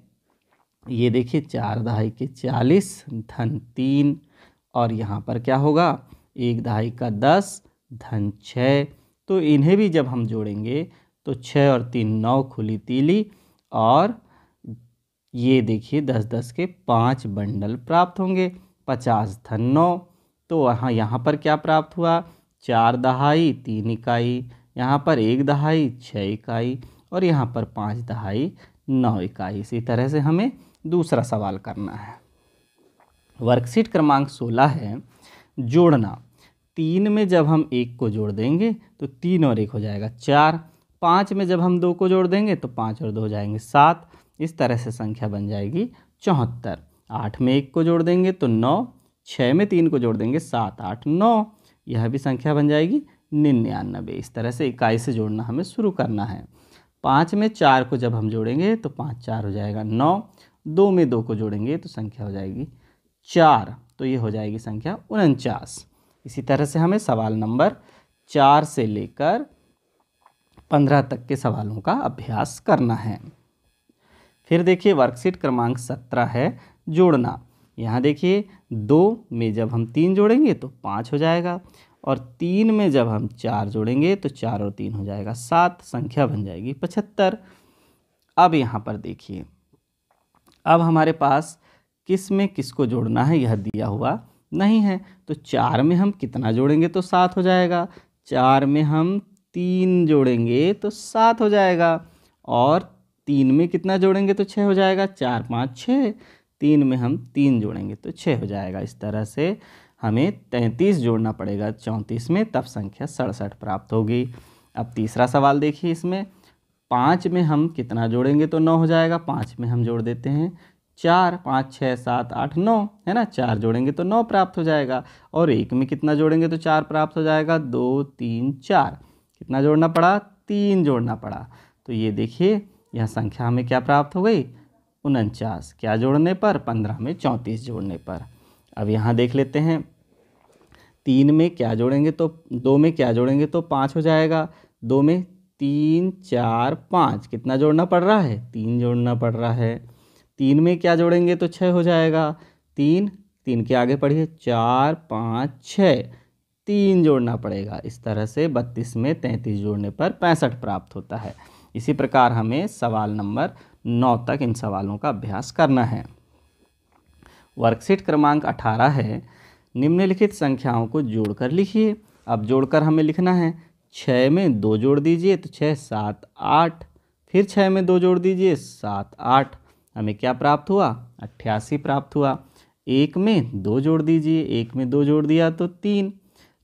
ये देखिए चार दहाई के चालीस धन तीन और यहाँ पर क्या होगा एक दहाई का दस धन छः तो इन्हें भी जब हम जोड़ेंगे तो छः और तीन नौ खुली तीली और ये देखिए दस दस के पाँच बंडल प्राप्त होंगे पचास धन नौ तो वहाँ यहाँ पर क्या प्राप्त हुआ चार दहाई तीन इकाई यहाँ पर एक दहाई छः इकाई और यहाँ पर पाँच दहाई नौ इकाई इसी तरह से हमें दूसरा सवाल करना है वर्कशीट क्रमांक सोलह है जोड़ना तीन में जब हम एक को जोड़ देंगे तो तीन और एक हो जाएगा चार पाँच में जब हम दो को जोड़ देंगे तो पाँच और दो हो जाएंगे सात इस तरह से संख्या बन जाएगी चौहत्तर आठ में एक को जोड़ देंगे तो नौ छः में तीन को जोड़ देंगे सात आठ नौ यह भी संख्या बन जाएगी निन्यानबे इस तरह से इकाई से जोड़ना हमें शुरू करना है पाँच में चार को जब हम जोड़ेंगे तो पाँच चार हो जाएगा नौ दो में दो को जोड़ेंगे तो संख्या हो जाएगी चार तो ये हो जाएगी संख्या उनचास इसी तरह से हमें सवाल नंबर चार से लेकर पंद्रह तक के सवालों का अभ्यास करना है फिर देखिए वर्कशीट क्रमांक सत्रह है जोड़ना यहाँ देखिए दो में जब हम तीन जोड़ेंगे तो पाँच हो जाएगा और तीन में जब हम चार जोड़ेंगे तो चार और तीन हो जाएगा सात संख्या बन जाएगी पचहत्तर अब यहाँ पर देखिए अब हमारे पास किस में किसको जोड़ना है यह दिया हुआ नहीं है तो चार में हम कितना जोड़ेंगे तो सात हो जाएगा चार में हम तीन जोड़ेंगे तो सात हो जाएगा और तीन में कितना जोड़ेंगे तो छः हो जाएगा चार पाँच छः तीन में हम तीन जोड़ेंगे तो छः हो जाएगा इस तरह से हमें तैंतीस जोड़ना पड़ेगा चौंतीस में तब संख्या सड़सठ प्राप्त होगी अब तीसरा सवाल देखिए इसमें पाँच में हम कितना जोड़ेंगे तो नौ हो जाएगा पाँच में हम जोड़ देते हैं चार पाँच छः सात आठ नौ है ना चार जोड़ेंगे तो नौ प्राप्त हो जाएगा और एक में कितना जोड़ेंगे तो चार प्राप्त हो जाएगा दो तीन चार कितना जोड़ना पड़ा तीन जोड़ना पड़ा तो ये देखिए यह संख्या हमें क्या प्राप्त हो गई उनचास क्या जोड़ने पर पंद्रह में चौंतीस जोड़ने पर अब यहाँ देख लेते हैं तीन में क्या जोड़ेंगे तो दो में क्या जोड़ेंगे तो पाँच हो जाएगा दो में तीन चार पाँच कितना जोड़ना पड़ रहा है तीन जोड़ना पड़ रहा है तीन में क्या जोड़ेंगे तो छः हो जाएगा तीन तीन के आगे पढ़िए चार पाँच छः तीन जोड़ना पड़ेगा इस तरह से बत्तीस में तैंतीस जोड़ने पर पैंसठ प्राप्त होता है इसी प्रकार हमें सवाल नंबर नौ तक इन सवालों का अभ्यास करना है वर्कशीट क्रमांक अठारह है निम्नलिखित संख्याओं को जोड़कर लिखिए अब जोड़कर हमें लिखना है छः में दो जोड़ दीजिए तो छः सात आठ फिर छः में दो जोड़ दीजिए सात आठ हमें क्या प्राप्त हुआ अट्ठासी प्राप्त हुआ एक में दो जोड़ दीजिए एक में दो जोड़ दिया तो तीन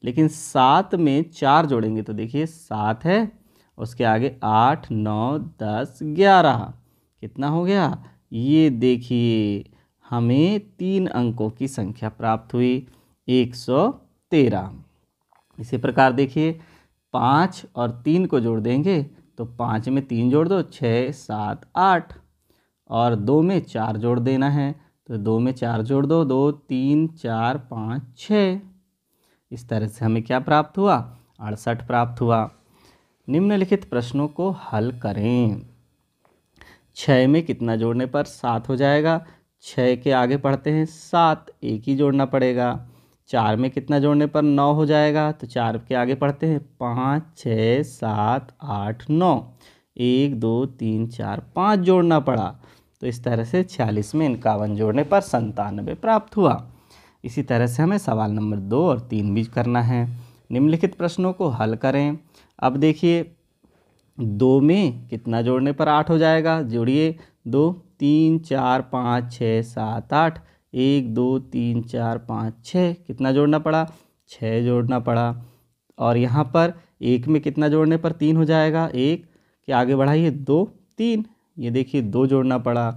लेकिन सात में चार जोड़ेंगे तो देखिए सात है उसके आगे आठ नौ दस ग्यारह कितना हो गया ये देखिए हमें तीन अंकों की संख्या प्राप्त हुई एक सौ तेरह इसी प्रकार देखिए पाँच और तीन को जोड़ देंगे तो पाँच में तीन जोड़ दो छः सात आठ और दो में चार जोड़ देना है तो दो में चार जोड़ दो दो तीन चार पाँच छः इस तरह से हमें क्या प्राप्त हुआ अड़सठ प्राप्त हुआ निम्नलिखित प्रश्नों को हल करें छः में कितना जोड़ने पर सात हो जाएगा छः के आगे पढ़ते हैं सात एक ही जोड़ना पड़ेगा चार में कितना जोड़ने पर नौ हो जाएगा तो चार के आगे पढ़ते हैं पाँच छः सात आठ नौ एक दो तीन चार पाँच जोड़ना पड़ा तो इस तरह से छियालीस में इक्यावन जोड़ने पर संतानवे प्राप्त हुआ इसी तरह से हमें सवाल नंबर दो और तीन भी करना है निम्नलिखित प्रश्नों को हल करें अब देखिए दो में कितना जोड़ने पर आठ हो जाएगा जोड़िए दो तीन चार पाँच छः सात आठ एक दो तीन चार पाँच छः कितना जोड़ना पड़ा छः जोड़ना पड़ा और यहाँ पर एक में कितना जोड़ने पर तीन हो जाएगा एक के आगे बढ़ाइए दो तीन ये देखिए दो जोड़ना पड़ा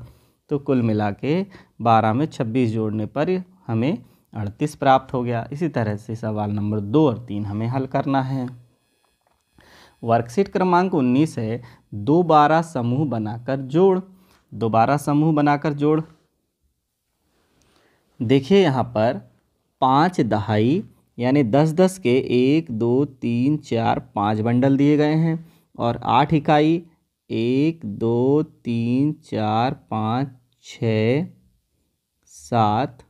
तो कुल मिला के बारह में छब्बीस जोड़ने पर हमें अड़तीस प्राप्त हो गया इसी तरह से सवाल नंबर दो और तीन हमें हल करना है वर्कशीट क्रमांक 19 है दोबारा समूह बनाकर जोड़ दोबारा समूह बनाकर जोड़ देखिए यहाँ पर पाँच दहाई यानी दस दस के एक दो तीन चार पाँच बंडल दिए गए हैं और आठ इकाई एक दो तीन चार पाँच छ सात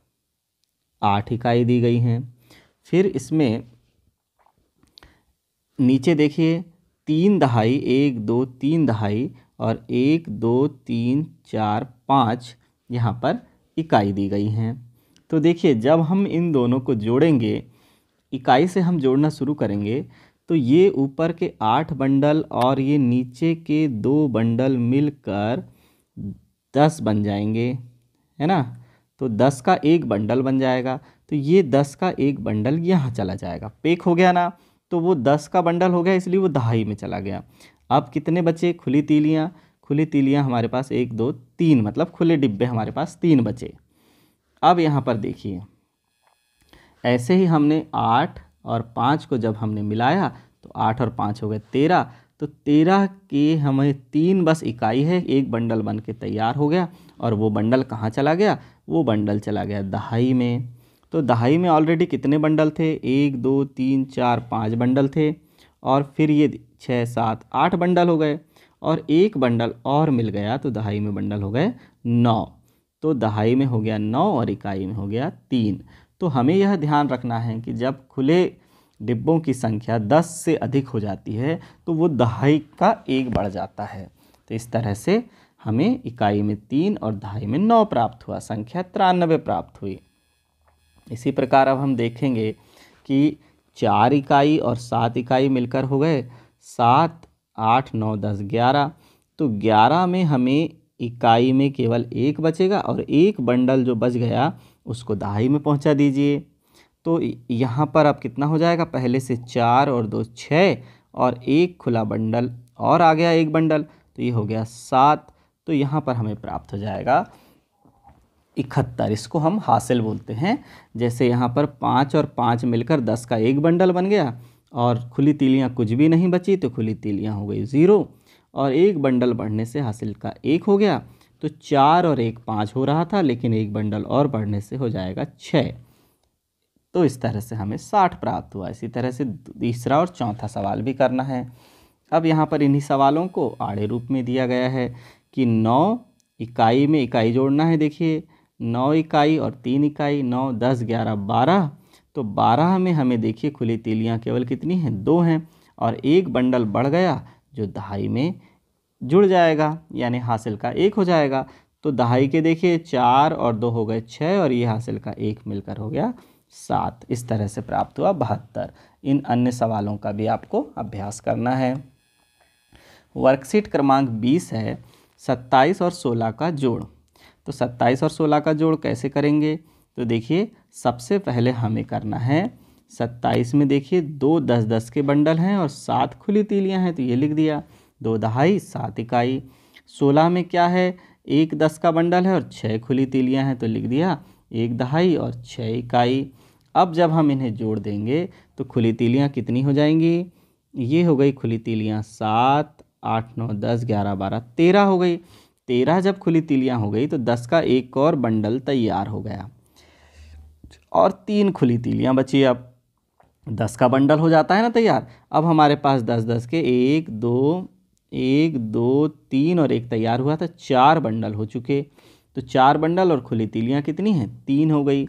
आठ इकाई दी गई हैं फिर इसमें नीचे देखिए तीन दहाई एक दो तीन दहाई और एक दो तीन चार पाँच यहाँ पर इकाई दी गई हैं तो देखिए जब हम इन दोनों को जोड़ेंगे इकाई से हम जोड़ना शुरू करेंगे तो ये ऊपर के आठ बंडल और ये नीचे के दो बंडल मिलकर दस बन जाएंगे है ना तो दस का एक बंडल बन जाएगा तो ये दस का एक बंडल यहाँ चला जाएगा पेक हो गया ना तो वो दस का बंडल हो गया इसलिए वो दहाई में चला गया अब कितने बचे खुली तीलियाँ खुली तीलियाँ हमारे पास एक दो तीन मतलब खुले डिब्बे हमारे पास तीन बचे अब यहाँ पर देखिए ऐसे ही हमने आठ और पाँच को जब हमने मिलाया तो आठ और पाँच हो गए तेरह तो तेरह के हमें तीन बस इकाई है एक बंडल बन के तैयार हो गया और वो बंडल कहाँ चला गया वो बंडल चला गया दहाई में तो दहाई में ऑलरेडी कितने बंडल थे एक दो तीन चार पाँच बंडल थे और फिर ये छः सात आठ बंडल हो गए और एक बंडल और मिल गया तो दहाई में बंडल हो गए नौ तो दहाई में हो गया नौ और इकाई में हो गया तीन तो हमें यह ध्यान रखना है कि जब खुले डिब्बों की संख्या दस से अधिक हो जाती है तो वो दहाई का एक बढ़ जाता है तो इस तरह से हमें इकाई में तीन और दहाई में नौ प्राप्त हुआ संख्या तिरानबे प्राप्त हुई इसी प्रकार अब हम देखेंगे कि चार इकाई और सात इकाई मिलकर हो गए सात आठ नौ दस ग्यारह तो ग्यारह में हमें इकाई में केवल एक बचेगा और एक बंडल जो बच गया उसको दहाई में पहुंचा दीजिए तो यहाँ पर अब कितना हो जाएगा पहले से चार और दो छः और एक खुला बंडल और आ गया एक बंडल तो ये हो गया सात तो यहाँ पर हमें प्राप्त हो जाएगा इकहत्तर इसको हम हासिल बोलते हैं जैसे यहाँ पर पाँच और पाँच मिलकर दस का एक बंडल बन गया और खुली तीलियाँ कुछ भी नहीं बची तो खुली तीलियाँ हो गई ज़ीरो और एक बंडल बढ़ने से हासिल का एक हो गया तो चार और एक पाँच हो रहा था लेकिन एक बंडल और बढ़ने से हो जाएगा छः तो इस तरह से हमें साठ प्राप्त हुआ इसी तरह से तीसरा और चौथा सवाल भी करना है अब यहाँ पर इन्हीं सवालों को आड़े रूप में दिया गया है कि नौ इकाई में इकाई जोड़ना है देखिए नौ इकाई और तीन इकाई नौ दस ग्यारह बारह तो बारह में हमें देखिए खुली तीलियाँ केवल कितनी हैं दो हैं और एक बंडल बढ़ गया जो दहाई में जुड़ जाएगा यानी हासिल का एक हो जाएगा तो दहाई के देखिए चार और दो हो गए छः और ये हासिल का एक मिलकर हो गया सात इस तरह से प्राप्त हुआ बहत्तर इन अन्य सवालों का भी आपको अभ्यास करना है वर्कशीट क्रमांक बीस है सत्ताईस और सोलह का जोड़ तो सत्ताईस और सोलह का जोड़ कैसे करेंगे तो देखिए सबसे पहले हमें करना है सत्ताईस में देखिए दो दस दस के बंडल हैं और सात खुली तीलियां हैं तो ये लिख दिया दो दहाई सात इकाई सोलह में क्या है एक दस का बंडल है और छः खुली तीलियां हैं तो लिख दिया एक दहाई और छः इकाई अब जब हम इन्हें जोड़ देंगे तो खुली तीलियां कितनी हो जाएंगी ये हो गई खुली तीलियां सात आठ नौ दस ग्यारह बारह तेरह हो गई तेरह जब खुली तिलियां हो गई तो दस का एक और बंडल तैयार हो गया और तीन खुली तिलियां बची अब दस का बंडल हो जाता है ना तैयार अब हमारे पास दस दस के एक दो एक दो तीन और एक तैयार हुआ था चार बंडल हो चुके तो चार बंडल और खुली तिलियाँ कितनी हैं तीन हो गई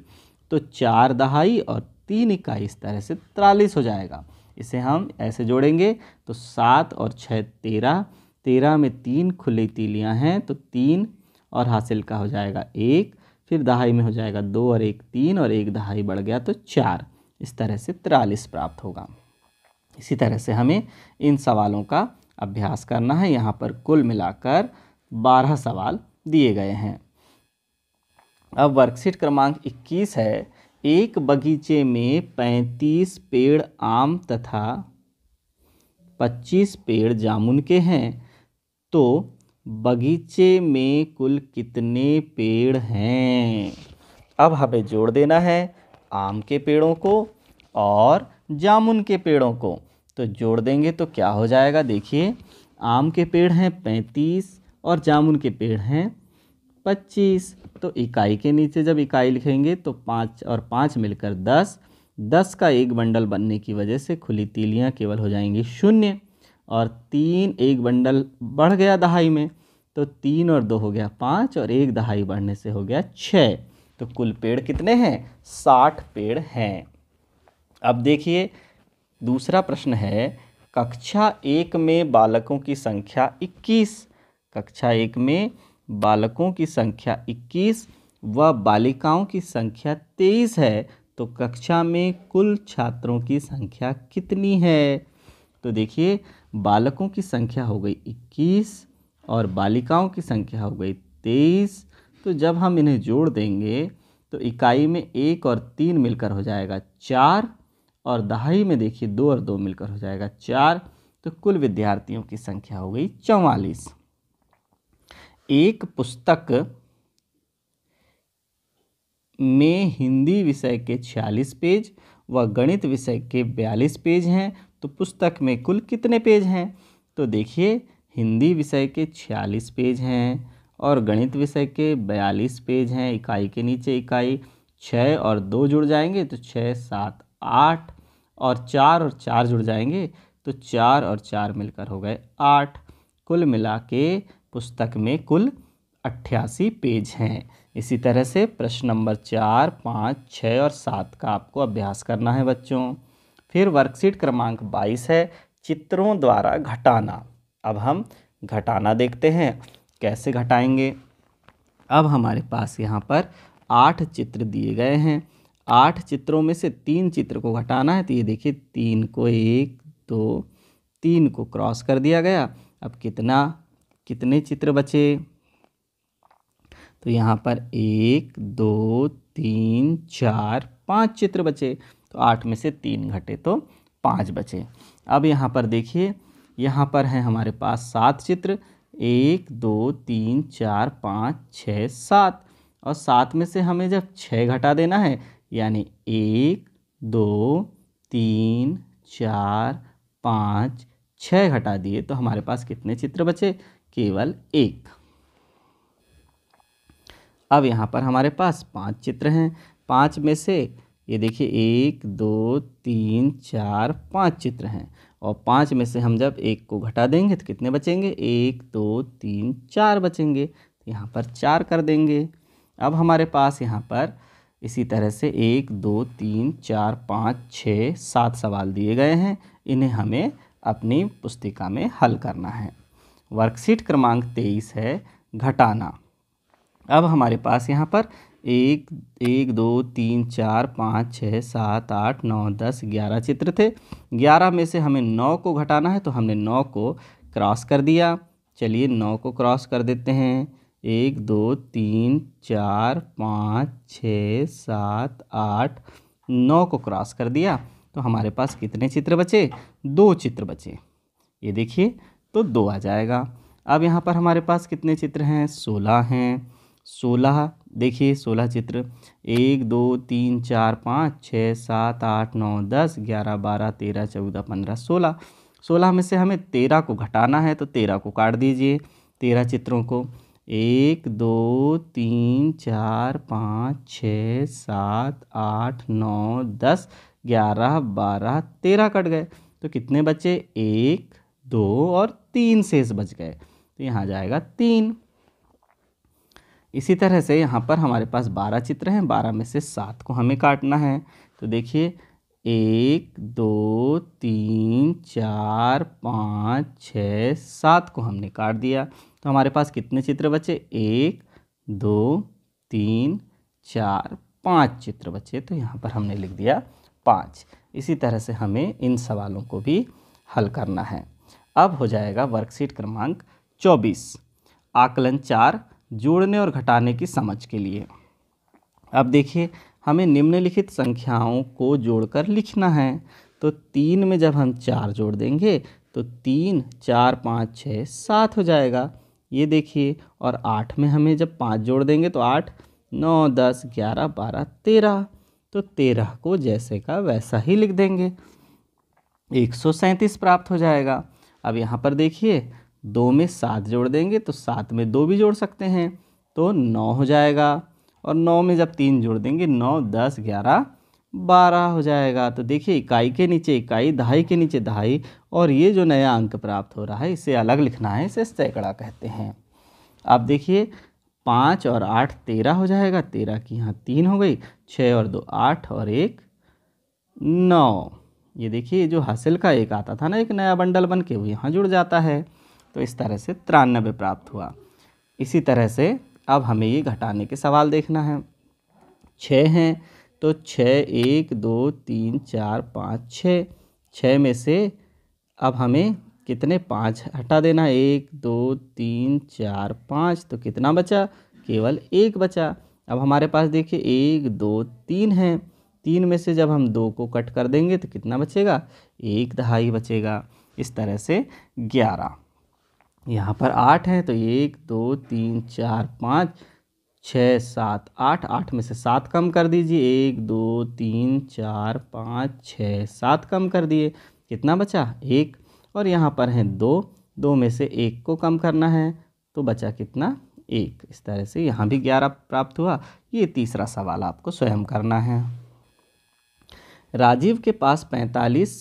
तो चार दहाई और तीन इकाई इस तरह से तिरालीस हो जाएगा इसे हम ऐसे जोड़ेंगे तो सात और छः तेरह तेरह में तीन खुली तीलियां हैं तो तीन और हासिल का हो जाएगा एक फिर दहाई में हो जाएगा दो और एक तीन और एक दहाई बढ़ गया तो चार इस तरह से तिरालीस प्राप्त होगा इसी तरह से हमें इन सवालों का अभ्यास करना है यहाँ पर कुल मिलाकर बारह सवाल दिए गए हैं अब वर्कशीट क्रमांक इक्कीस है एक बगीचे में पैंतीस पेड़ आम तथा पच्चीस पेड़ जामुन के हैं तो बगीचे में कुल कितने पेड़ हैं अब हमें जोड़ देना है आम के पेड़ों को और जामुन के पेड़ों को तो जोड़ देंगे तो क्या हो जाएगा देखिए आम के पेड़ हैं पैंतीस और जामुन के पेड़ हैं पच्चीस तो इकाई के नीचे जब इकाई लिखेंगे तो पाँच और पाँच मिलकर दस दस का एक बंडल बनने की वजह से खुली तीलियाँ केवल हो जाएंगी शून्य और तीन एक बंडल बढ़ गया दहाई में तो तीन और दो हो गया पाँच और एक दहाई बढ़ने से हो गया छः तो कुल पेड़ कितने हैं साठ पेड़ हैं अब देखिए दूसरा प्रश्न है कक्षा एक में बालकों की संख्या इक्कीस कक्षा एक में बालकों की संख्या इक्कीस व बालिकाओं की संख्या तेईस है तो कक्षा में कुल छात्रों की संख्या कितनी है तो देखिए बालकों की संख्या हो गई इक्कीस और बालिकाओं की संख्या हो गई तेईस तो जब हम इन्हें जोड़ देंगे तो इकाई में एक और तीन मिलकर हो जाएगा चार और दहाई में देखिए दो और दो मिलकर हो जाएगा चार तो कुल विद्यार्थियों की संख्या हो गई चौवालीस एक पुस्तक में हिंदी विषय के छियालीस पेज व गणित विषय के बयालीस पेज हैं तो पुस्तक में कुल कितने पेज हैं तो देखिए हिंदी विषय के छियालीस पेज हैं और गणित विषय के बयालीस पेज हैं इकाई के नीचे इकाई छः और दो जुड़ जाएंगे तो छः सात आठ और चार और चार जुड़ जाएंगे तो चार और चार मिलकर हो गए आठ कुल मिला के पुस्तक में कुल अट्ठासी पेज हैं इसी तरह से प्रश्न नंबर चार पाँच छः और सात का आपको अभ्यास करना है बच्चों फिर वर्कशीट क्रमांक 22 है चित्रों द्वारा घटाना अब हम घटाना देखते हैं कैसे घटाएंगे अब हमारे पास यहाँ पर आठ चित्र दिए गए हैं आठ चित्रों में से तीन चित्र को घटाना है तो ये देखिए तीन को एक दो तीन को क्रॉस कर दिया गया अब कितना कितने चित्र बचे तो यहाँ पर एक दो तीन चार पाँच चित्र बचे तो आठ में से तीन घटे तो पाँच बचे अब यहाँ पर देखिए यहाँ पर हैं हमारे पास सात चित्र एक दो तीन चार पाँच छ सात और सात में से हमें जब छः घटा देना है यानी एक दो तीन चार पाँच छः घटा दिए तो हमारे पास कितने चित्र बचे केवल एक अब यहाँ पर हमारे पास पांच चित्र हैं पांच में से ये देखिए एक दो तीन चार पाँच चित्र हैं और पाँच में से हम जब एक को घटा देंगे तो कितने बचेंगे एक दो तीन चार बचेंगे तो यहाँ पर चार कर देंगे अब हमारे पास यहाँ पर इसी तरह से एक दो तीन चार पाँच छः सात सवाल दिए गए हैं इन्हें हमें अपनी पुस्तिका में हल करना है वर्कशीट क्रमांक तेईस है घटाना अब हमारे पास यहाँ पर एक एक दो तीन चार पाँच छः सात आठ नौ दस ग्यारह चित्र थे ग्यारह में से हमें नौ को घटाना है तो हमने नौ को क्रॉस कर दिया चलिए नौ को क्रॉस कर देते हैं एक दो तीन चार पाँच छः सात आठ नौ को क्रॉस कर दिया तो हमारे पास कितने चित्र बचे दो चित्र बचे ये देखिए तो दो आ जाएगा अब यहाँ पर हमारे पास कितने चित्र हैं सोलह हैं सोलह देखिए सोलह चित्र एक दो तीन चार पाँच छः सात आठ नौ दस ग्यारह बारह तेरह चौदह पंद्रह सोलह सोलह में से हमें तेरह को घटाना है तो तेरह को काट दीजिए तेरह चित्रों को एक दो तीन चार पाँच छः सात आठ नौ दस ग्यारह बारह तेरह कट गए तो कितने बचे एक दो और तीन शेष बच गए तो यहाँ जाएगा तीन इसी तरह से यहाँ पर हमारे पास बारह चित्र हैं बारह में से सात को हमें काटना है तो देखिए एक दो तीन चार पाँच छ सात को हमने काट दिया तो हमारे पास कितने चित्र बचे एक दो तीन चार पाँच चित्र बचे तो यहाँ पर हमने लिख दिया पाँच इसी तरह से हमें इन सवालों को भी हल करना है अब हो जाएगा वर्कशीट क्रमांक चौबीस आकलन चार जोड़ने और घटाने की समझ के लिए अब देखिए हमें निम्नलिखित संख्याओं को जोड़कर लिखना है तो तीन में जब हम चार जोड़ देंगे तो तीन चार पाँच छः सात हो जाएगा ये देखिए और आठ में हमें जब पाँच जोड़ देंगे तो आठ नौ दस ग्यारह बारह तेरह तो तेरह को जैसे का वैसा ही लिख देंगे एक सौ सैंतीस प्राप्त हो जाएगा अब यहाँ पर देखिए दो में सात जोड़ देंगे तो सात में दो भी जोड़ सकते हैं तो नौ हो जाएगा और नौ में जब तीन जोड़ देंगे नौ दस ग्यारह बारह हो जाएगा तो देखिए इकाई के नीचे इकाई दहाई के नीचे दहाई और ये जो नया अंक प्राप्त हो रहा है इसे अलग लिखना है इसे सैकड़ा कहते हैं अब देखिए पाँच और आठ तेरह हो जाएगा तेरह की यहाँ तीन हो गई छः और दो आठ और एक नौ ये देखिए जो हासिल का एक आता था ना एक नया बंडल बन के वो यहाँ जुड़ जाता है तो इस तरह से तिरानबे प्राप्त हुआ इसी तरह से अब हमें ये घटाने के सवाल देखना है छः हैं तो छः एक दो तीन चार पाँच छः छः में से अब हमें कितने पाँच हटा देना एक दो तीन चार पाँच तो कितना बचा केवल एक बचा अब हमारे पास देखिए एक दो तीन हैं तीन में से जब हम दो को कट कर देंगे तो कितना बचेगा एक दहाई बचेगा इस तरह से ग्यारह यहाँ पर आठ हैं तो एक दो तीन चार पाँच छः सात आठ आठ में से सात कम कर दीजिए एक दो तीन चार पाँच छः सात कम कर दिए कितना बचा एक और यहाँ पर हैं दो दो में से एक को कम करना है तो बचा कितना एक इस तरह से यहाँ भी ग्यारह प्राप्त हुआ ये तीसरा सवाल आपको स्वयं करना है राजीव के पास पैंतालीस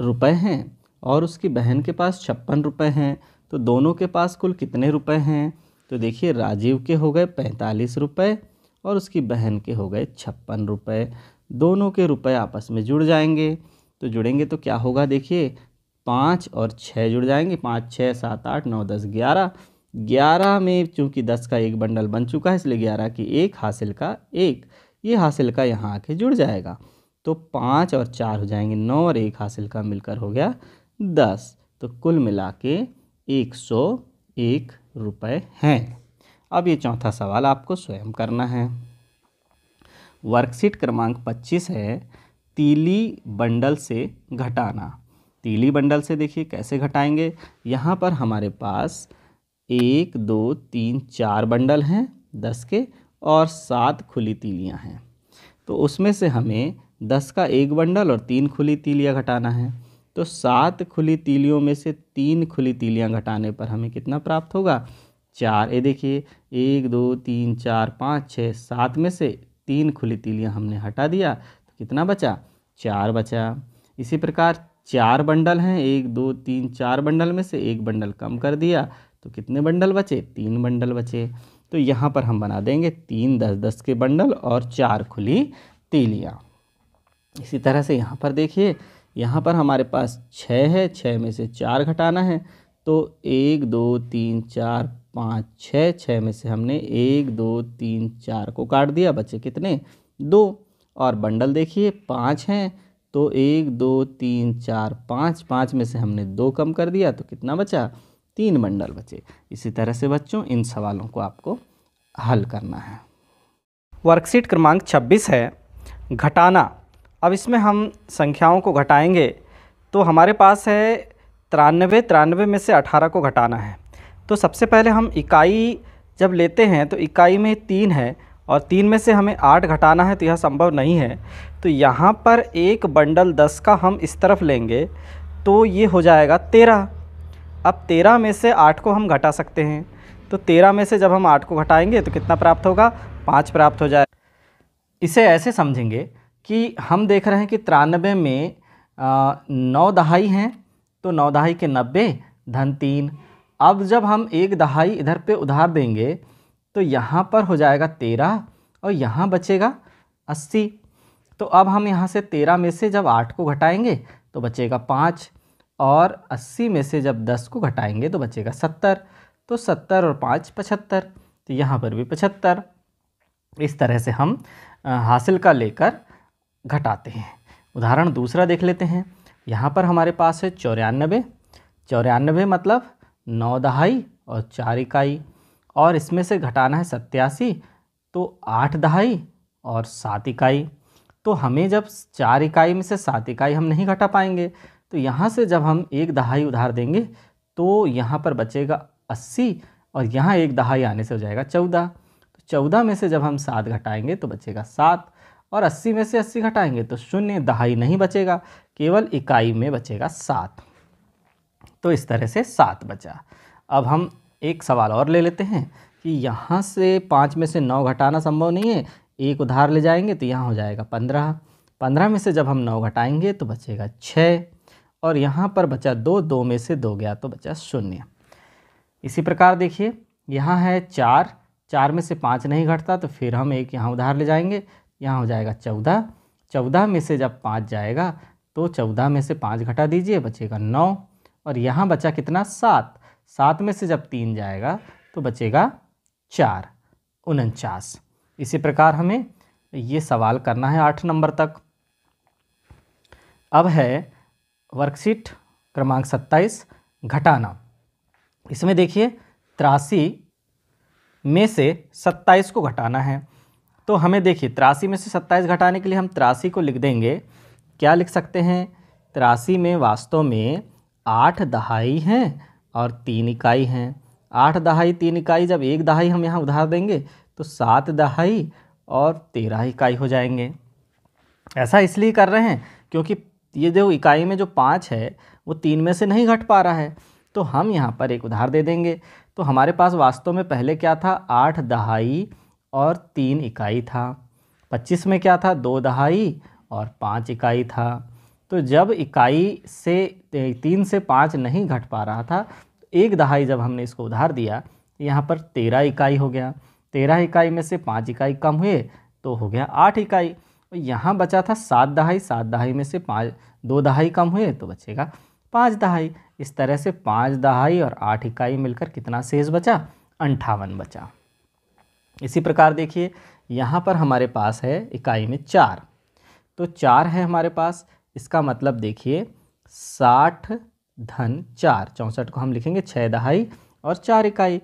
रुपए हैं और उसकी बहन के पास छप्पन रुपये हैं तो दोनों के पास कुल कितने रुपए हैं तो देखिए राजीव के हो गए पैंतालीस रुपये और उसकी बहन के हो गए छप्पन रुपये दोनों के रुपए आपस में जुड़ जाएंगे तो जुड़ेंगे तो क्या होगा देखिए पाँच और छः जुड़ जाएंगे पाँच छः सात आठ नौ दस ग्यारह ग्यारह में चूंकि दस का एक बंडल बन चुका है इसलिए ग्यारह की एक हासिल का एक ये हासिल का यहाँ आके जुड़ जाएगा तो पाँच और चार हो जाएंगे नौ और एक हासिल का मिलकर हो गया दस तो कुल मिला के एक सौ एक रुपये हैं अब ये चौथा सवाल आपको स्वयं करना है वर्कशीट क्रमांक पच्चीस है तीली बंडल से घटाना तीली बंडल से देखिए कैसे घटाएंगे यहाँ पर हमारे पास एक दो तीन चार बंडल हैं दस के और सात खुली तीलियाँ हैं तो उसमें से हमें दस का एक बंडल और तीन खुली तीलियाँ घटाना है तो सात खुली तीलियों में से तीन खुली तीलियाँ घटाने पर हमें कितना प्राप्त होगा चार ये देखिए एक दो तीन चार पाँच छः सात में से तीन खुली तीलियाँ हमने हटा दिया तो कितना बचा चार बचा इसी प्रकार चार बंडल हैं एक दो तीन चार बंडल में से एक बंडल कम कर दिया तो कितने बंडल बचे तीन बंडल बचे तो यहाँ पर हम बना देंगे तीन दस दस के बंडल और चार खुली तीलियाँ इसी तरह से यहाँ पर देखिए यहाँ पर हमारे पास छः है छः में से चार घटाना है तो एक दो तीन चार पाँच छः छः में से हमने एक दो तीन चार को काट दिया बच्चे कितने दो और बंडल देखिए पाँच हैं तो एक दो तीन चार पाँच पाँच में से हमने दो कम कर दिया तो कितना बचा तीन बंडल बचे इसी तरह से बच्चों इन सवालों को आपको हल करना है वर्कशीट क्रमांक 26 है घटाना अब इसमें हम संख्याओं को घटाएंगे तो हमारे पास है तिरानवे तिरानवे में से अठारह को घटाना है तो सबसे पहले हम इकाई जब लेते हैं तो इकाई में तीन है और तीन में से हमें आठ घटाना है तो यह संभव नहीं है तो यहाँ पर एक बंडल दस का हम इस तरफ लेंगे तो ये हो जाएगा तेरह अब तेरह में से आठ को हम घटा सकते हैं तो तेरह में से जब हम आठ को घटाएंगे तो कितना प्राप्त होगा पाँच प्राप्त हो जाए इसे ऐसे समझेंगे कि हम देख रहे हैं कि तिरानबे में नौ दहाई हैं तो नौ दहाई के नब्बे धन तीन अब जब हम एक दहाई इधर पे उधार देंगे तो यहाँ पर हो जाएगा तेरह और यहाँ बचेगा अस्सी तो अब हम यहाँ से तेरह में से जब आठ को घटाएंगे तो बचेगा पाँच और अस्सी में से जब दस को घटाएंगे तो बचेगा सत्तर तो सत्तर और पाँच पचहत्तर तो यहाँ पर भी पचहत्तर इस तरह से हम हासिल का लेकर घटाते हैं उदाहरण दूसरा देख लेते हैं यहाँ पर हमारे पास है चौरानबे चौरानबे मतलब नौ दहाई और चार इकाई और इसमें से घटाना है सत्यासी तो आठ दहाई और सात इकाई तो हमें जब चार इकाई में से सात इकाई हम नहीं घटा पाएंगे तो यहाँ से जब हम एक दहाई उधार देंगे तो यहाँ पर बचेगा अस्सी और यहाँ एक दहाई आने से हो जाएगा चौदह तो चौदह में से जब हम सात घटाएंगे तो बचेगा सात और 80 में से 80 घटाएंगे तो शून्य दहाई नहीं बचेगा केवल इकाई में बचेगा सात तो इस तरह से सात बचा अब हम एक सवाल और ले लेते हैं कि यहाँ से पाँच में से नौ घटाना संभव नहीं है एक उधार ले जाएंगे तो यहाँ हो जाएगा पंद्रह पंद्रह में से जब हम नौ घटाएंगे तो बचेगा छः और यहाँ पर बचा दो दो में से दो गया तो बचा शून्य इसी प्रकार देखिए यहाँ है चार चार में से पाँच नहीं घटता तो फिर हम एक यहाँ उधार ले जाएंगे यहाँ हो जाएगा चौदह चौदह में से जब पाँच जाएगा तो चौदह में से पाँच घटा दीजिए बचेगा नौ और यहाँ बचा कितना सात सात में से जब तीन जाएगा तो बचेगा चार उनचास इसी प्रकार हमें ये सवाल करना है आठ नंबर तक अब है वर्कशीट क्रमांक सत्ताईस घटाना इसमें देखिए तिरासी में से सत्ताईस को घटाना है तो हमें देखिए तिरासी में से सत्ताईस घटाने के लिए हम तिरासी को लिख देंगे क्या लिख सकते हैं तिरासी में वास्तव में आठ दहाई हैं और तीन इकाई हैं आठ दहाई तीन इकाई जब एक दहाई हम यहाँ उधार देंगे तो सात दहाई और तेरह इकाई हो जाएंगे ऐसा इसलिए कर रहे हैं क्योंकि ये जो इकाई में जो पाँच है वो तीन में से नहीं घट पा रहा है तो हम यहाँ पर एक उधार दे देंगे तो हमारे पास वास्तव में पहले क्या था आठ दहाई और तीन इकाई था पच्चीस में क्या था दो दहाई और पाँच इकाई था तो जब इकाई से तीन से पाँच नहीं घट पा रहा था एक दहाई जब हमने इसको उधार दिया यहाँ पर तेरह इकाई हो गया तेरह इकाई में से पाँच इकाई कम हुए तो हो गया आठ इकाई और यहाँ बचा था सात दहाई सात दहाई में से पाँच दो दहाई कम हुए तो बचेगा पाँच दहाई इस तरह से पाँच दहाई और आठ इकाई मिलकर कितना शेष बचा अंठावन बचा इसी प्रकार देखिए यहाँ पर हमारे पास है इकाई में चार तो चार है हमारे पास इसका मतलब देखिए साठ धन चार चौंसठ को हम लिखेंगे छः दहाई और चार इकाई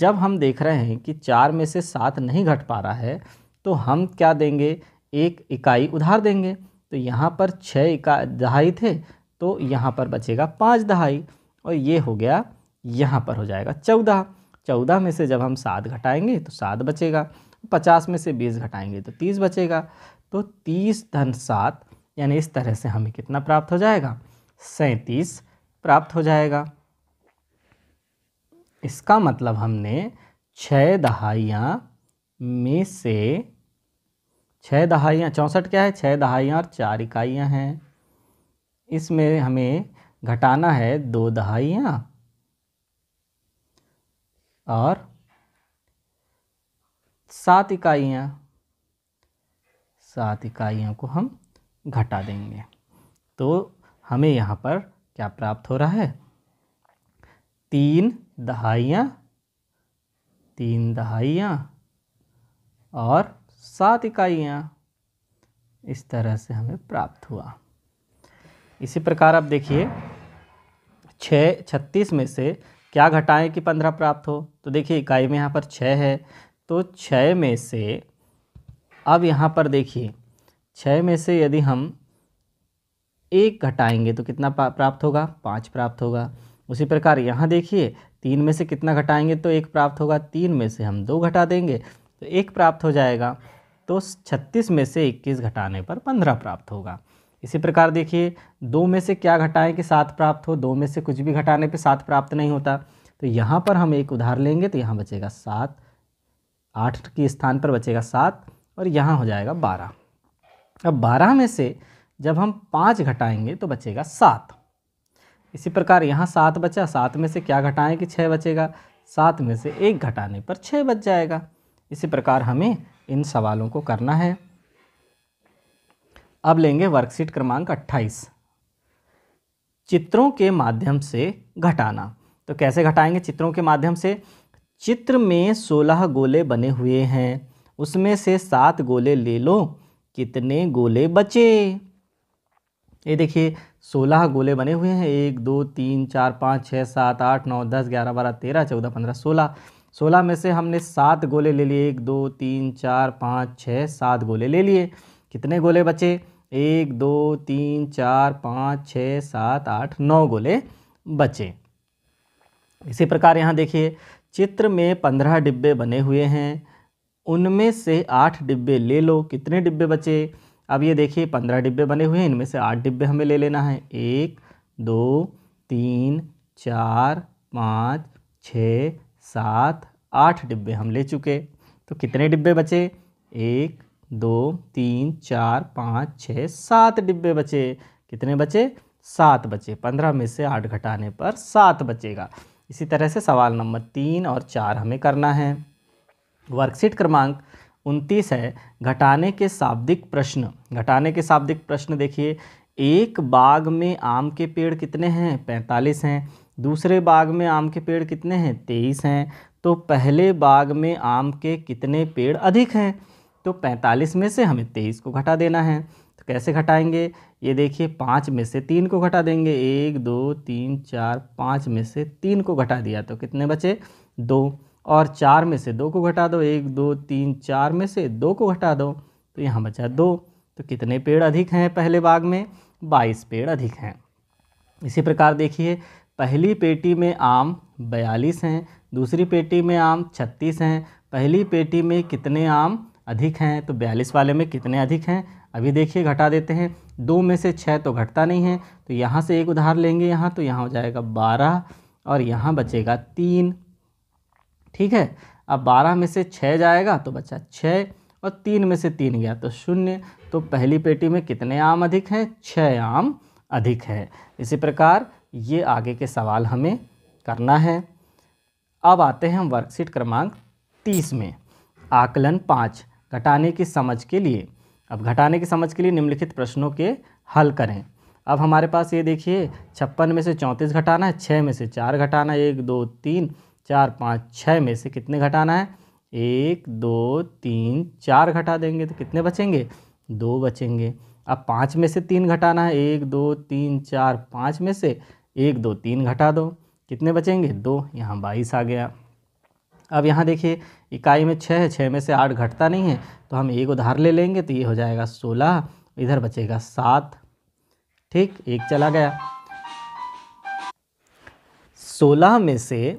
जब हम देख रहे हैं कि चार में से सात नहीं घट पा रहा है तो हम क्या देंगे एक इकाई उधार देंगे तो यहाँ पर छः इका दहाई थे तो यहाँ पर बचेगा पाँच दहाई और ये हो गया यहाँ पर हो जाएगा चौदह चौदह में से जब हम सात घटाएंगे तो सात बचेगा पचास में से बीस घटाएंगे तो तीस बचेगा तो तीस धन सात यानी इस तरह से हमें कितना प्राप्त हो जाएगा सैंतीस प्राप्त हो जाएगा इसका मतलब हमने छः दहाइयाँ में से छः दहाइयाँ चौंसठ क्या है छः दहाइयाँ और चार इकाइयाँ हैं इसमें हमें घटाना है दो दहाइयाँ और सात इकाइयाँ सात इकाइयों को हम घटा देंगे तो हमें यहाँ पर क्या प्राप्त हो रहा है तीन दहाइयाँ तीन दहाइयाँ और सात इकाइयाँ इस तरह से हमें प्राप्त हुआ इसी प्रकार आप देखिए छः छत्तीस में से क्या घटाएं कि पंद्रह प्राप्त हो तो देखिए इकाई में यहाँ पर छः है तो छः में से अब यहाँ पर देखिए छः में से यदि हम एक घटाएंगे तो कितना प्राप्त होगा पाँच प्राप्त होगा उसी प्रकार यहाँ देखिए तीन में से कितना घटाएंगे तो एक प्राप्त होगा तीन में से हम दो घटा देंगे तो एक प्राप्त हो जाएगा तो छत्तीस में से इक्कीस घटाने पर पंद्रह प्राप्त होगा इसी प्रकार देखिए दो में से क्या घटाएं कि सात प्राप्त हो दो में से कुछ भी घटाने पे सात प्राप्त नहीं होता तो यहाँ पर हम एक उधार लेंगे तो यहाँ बचेगा सात आठ के स्थान पर बचेगा सात और यहाँ हो जाएगा बारह अब बारह में से जब हम पाँच घटाएंगे तो बचेगा सात इसी प्रकार यहाँ सात बचा सात में से क्या घटाएँ कि छः बचेगा सात में से एक घटाने पर छः बच जाएगा इसी प्रकार हमें इन सवालों को करना है अब लेंगे वर्कशीट क्रमांक 28 चित्रों के माध्यम से घटाना तो कैसे घटाएंगे चित्रों के माध्यम से चित्र में 16 गोले बने हुए हैं उसमें से सात गोले ले लो कितने गोले बचे ये देखिए सोलह गोले बने हुए हैं एक दो तीन चार पाँच छः सात आठ नौ दस ग्यारह बारह तेरह चौदह पंद्रह सोलह सोलह में से हमने सात गोले ले लिए एक दो तीन चार पाँच छः सात गोले ले लिए कितने गोले बचे एक दो तीन चार पाँच छः सात आठ नौ गोले बचे इसी प्रकार यहाँ देखिए चित्र में पंद्रह डिब्बे बने हुए हैं उनमें से आठ डिब्बे ले लो कितने डिब्बे बचे अब ये देखिए पंद्रह डिब्बे बने हुए हैं इनमें से आठ डिब्बे हमें ले लेना है एक दो तीन चार पाँच छ सात आठ डिब्बे हम ले चुके तो कितने डिब्बे बचे एक दो तीन चार पाँच छः सात डिब्बे बचे कितने बचे सात बचे पंद्रह में से आठ घटाने पर सात बचेगा इसी तरह से सवाल नंबर तीन और चार हमें करना है वर्कशीट क्रमांक उनतीस है घटाने के शाब्दिक प्रश्न घटाने के शाब्दिक प्रश्न देखिए एक बाग में आम के पेड़ कितने हैं पैंतालीस हैं दूसरे बाग में आम के पेड़ कितने हैं तेईस हैं तो पहले बाग में आम के कितने पेड़ अधिक हैं तो 45 में से हमें 23 को घटा देना है तो कैसे घटाएंगे ये देखिए पाँच में से तीन को घटा देंगे एक दो तीन चार पाँच में से तीन को घटा दिया तो कितने बचे दो और चार में से दो को घटा दो एक दो तीन चार में से दो को घटा दो तो यहाँ बचा दो तो कितने पेड़ अधिक हैं पहले बाग में बाईस पेड़ अधिक हैं इसी प्रकार देखिए पहली पेटी में आम बयालीस हैं दूसरी पेटी में आम छत्तीस हैं पहली पेटी में कितने आम अधिक हैं तो बयालीस वाले में कितने अधिक हैं अभी देखिए घटा देते हैं दो में से छः तो घटता नहीं है तो यहाँ से एक उधार लेंगे यहाँ तो यहाँ हो जाएगा बारह और यहाँ बचेगा तीन ठीक है अब बारह में से छः जाएगा तो बचा छः और तीन में से तीन गया तो शून्य तो पहली पेटी में कितने आम अधिक हैं छः आम अधिक है इसी प्रकार ये आगे के सवाल हमें करना है अब आते हैं हम वर्कशीट क्रमांक तीस में आकलन पाँच घटाने की समझ के लिए अब घटाने की समझ के लिए निम्नलिखित प्रश्नों के हल करें अब हमारे पास ये देखिए छप्पन में से चौंतीस घटाना है छः में से चार घटाना है एक दो तीन चार पाँच छः में से कितने घटाना है एक दो तीन चार घटा देंगे तो कितने बचेंगे दो बचेंगे अब पाँच में से तीन घटाना है एक दो तीन चार पाँच में से एक दो तीन घटा दो कितने बचेंगे दो यहाँ बाईस आ गया अब यहाँ देखिए इकाई में छः है छः में से आठ घटता नहीं है तो हम एक उधार ले लेंगे तो ये हो जाएगा सोलह इधर बचेगा सात ठीक एक चला गया सोलह में से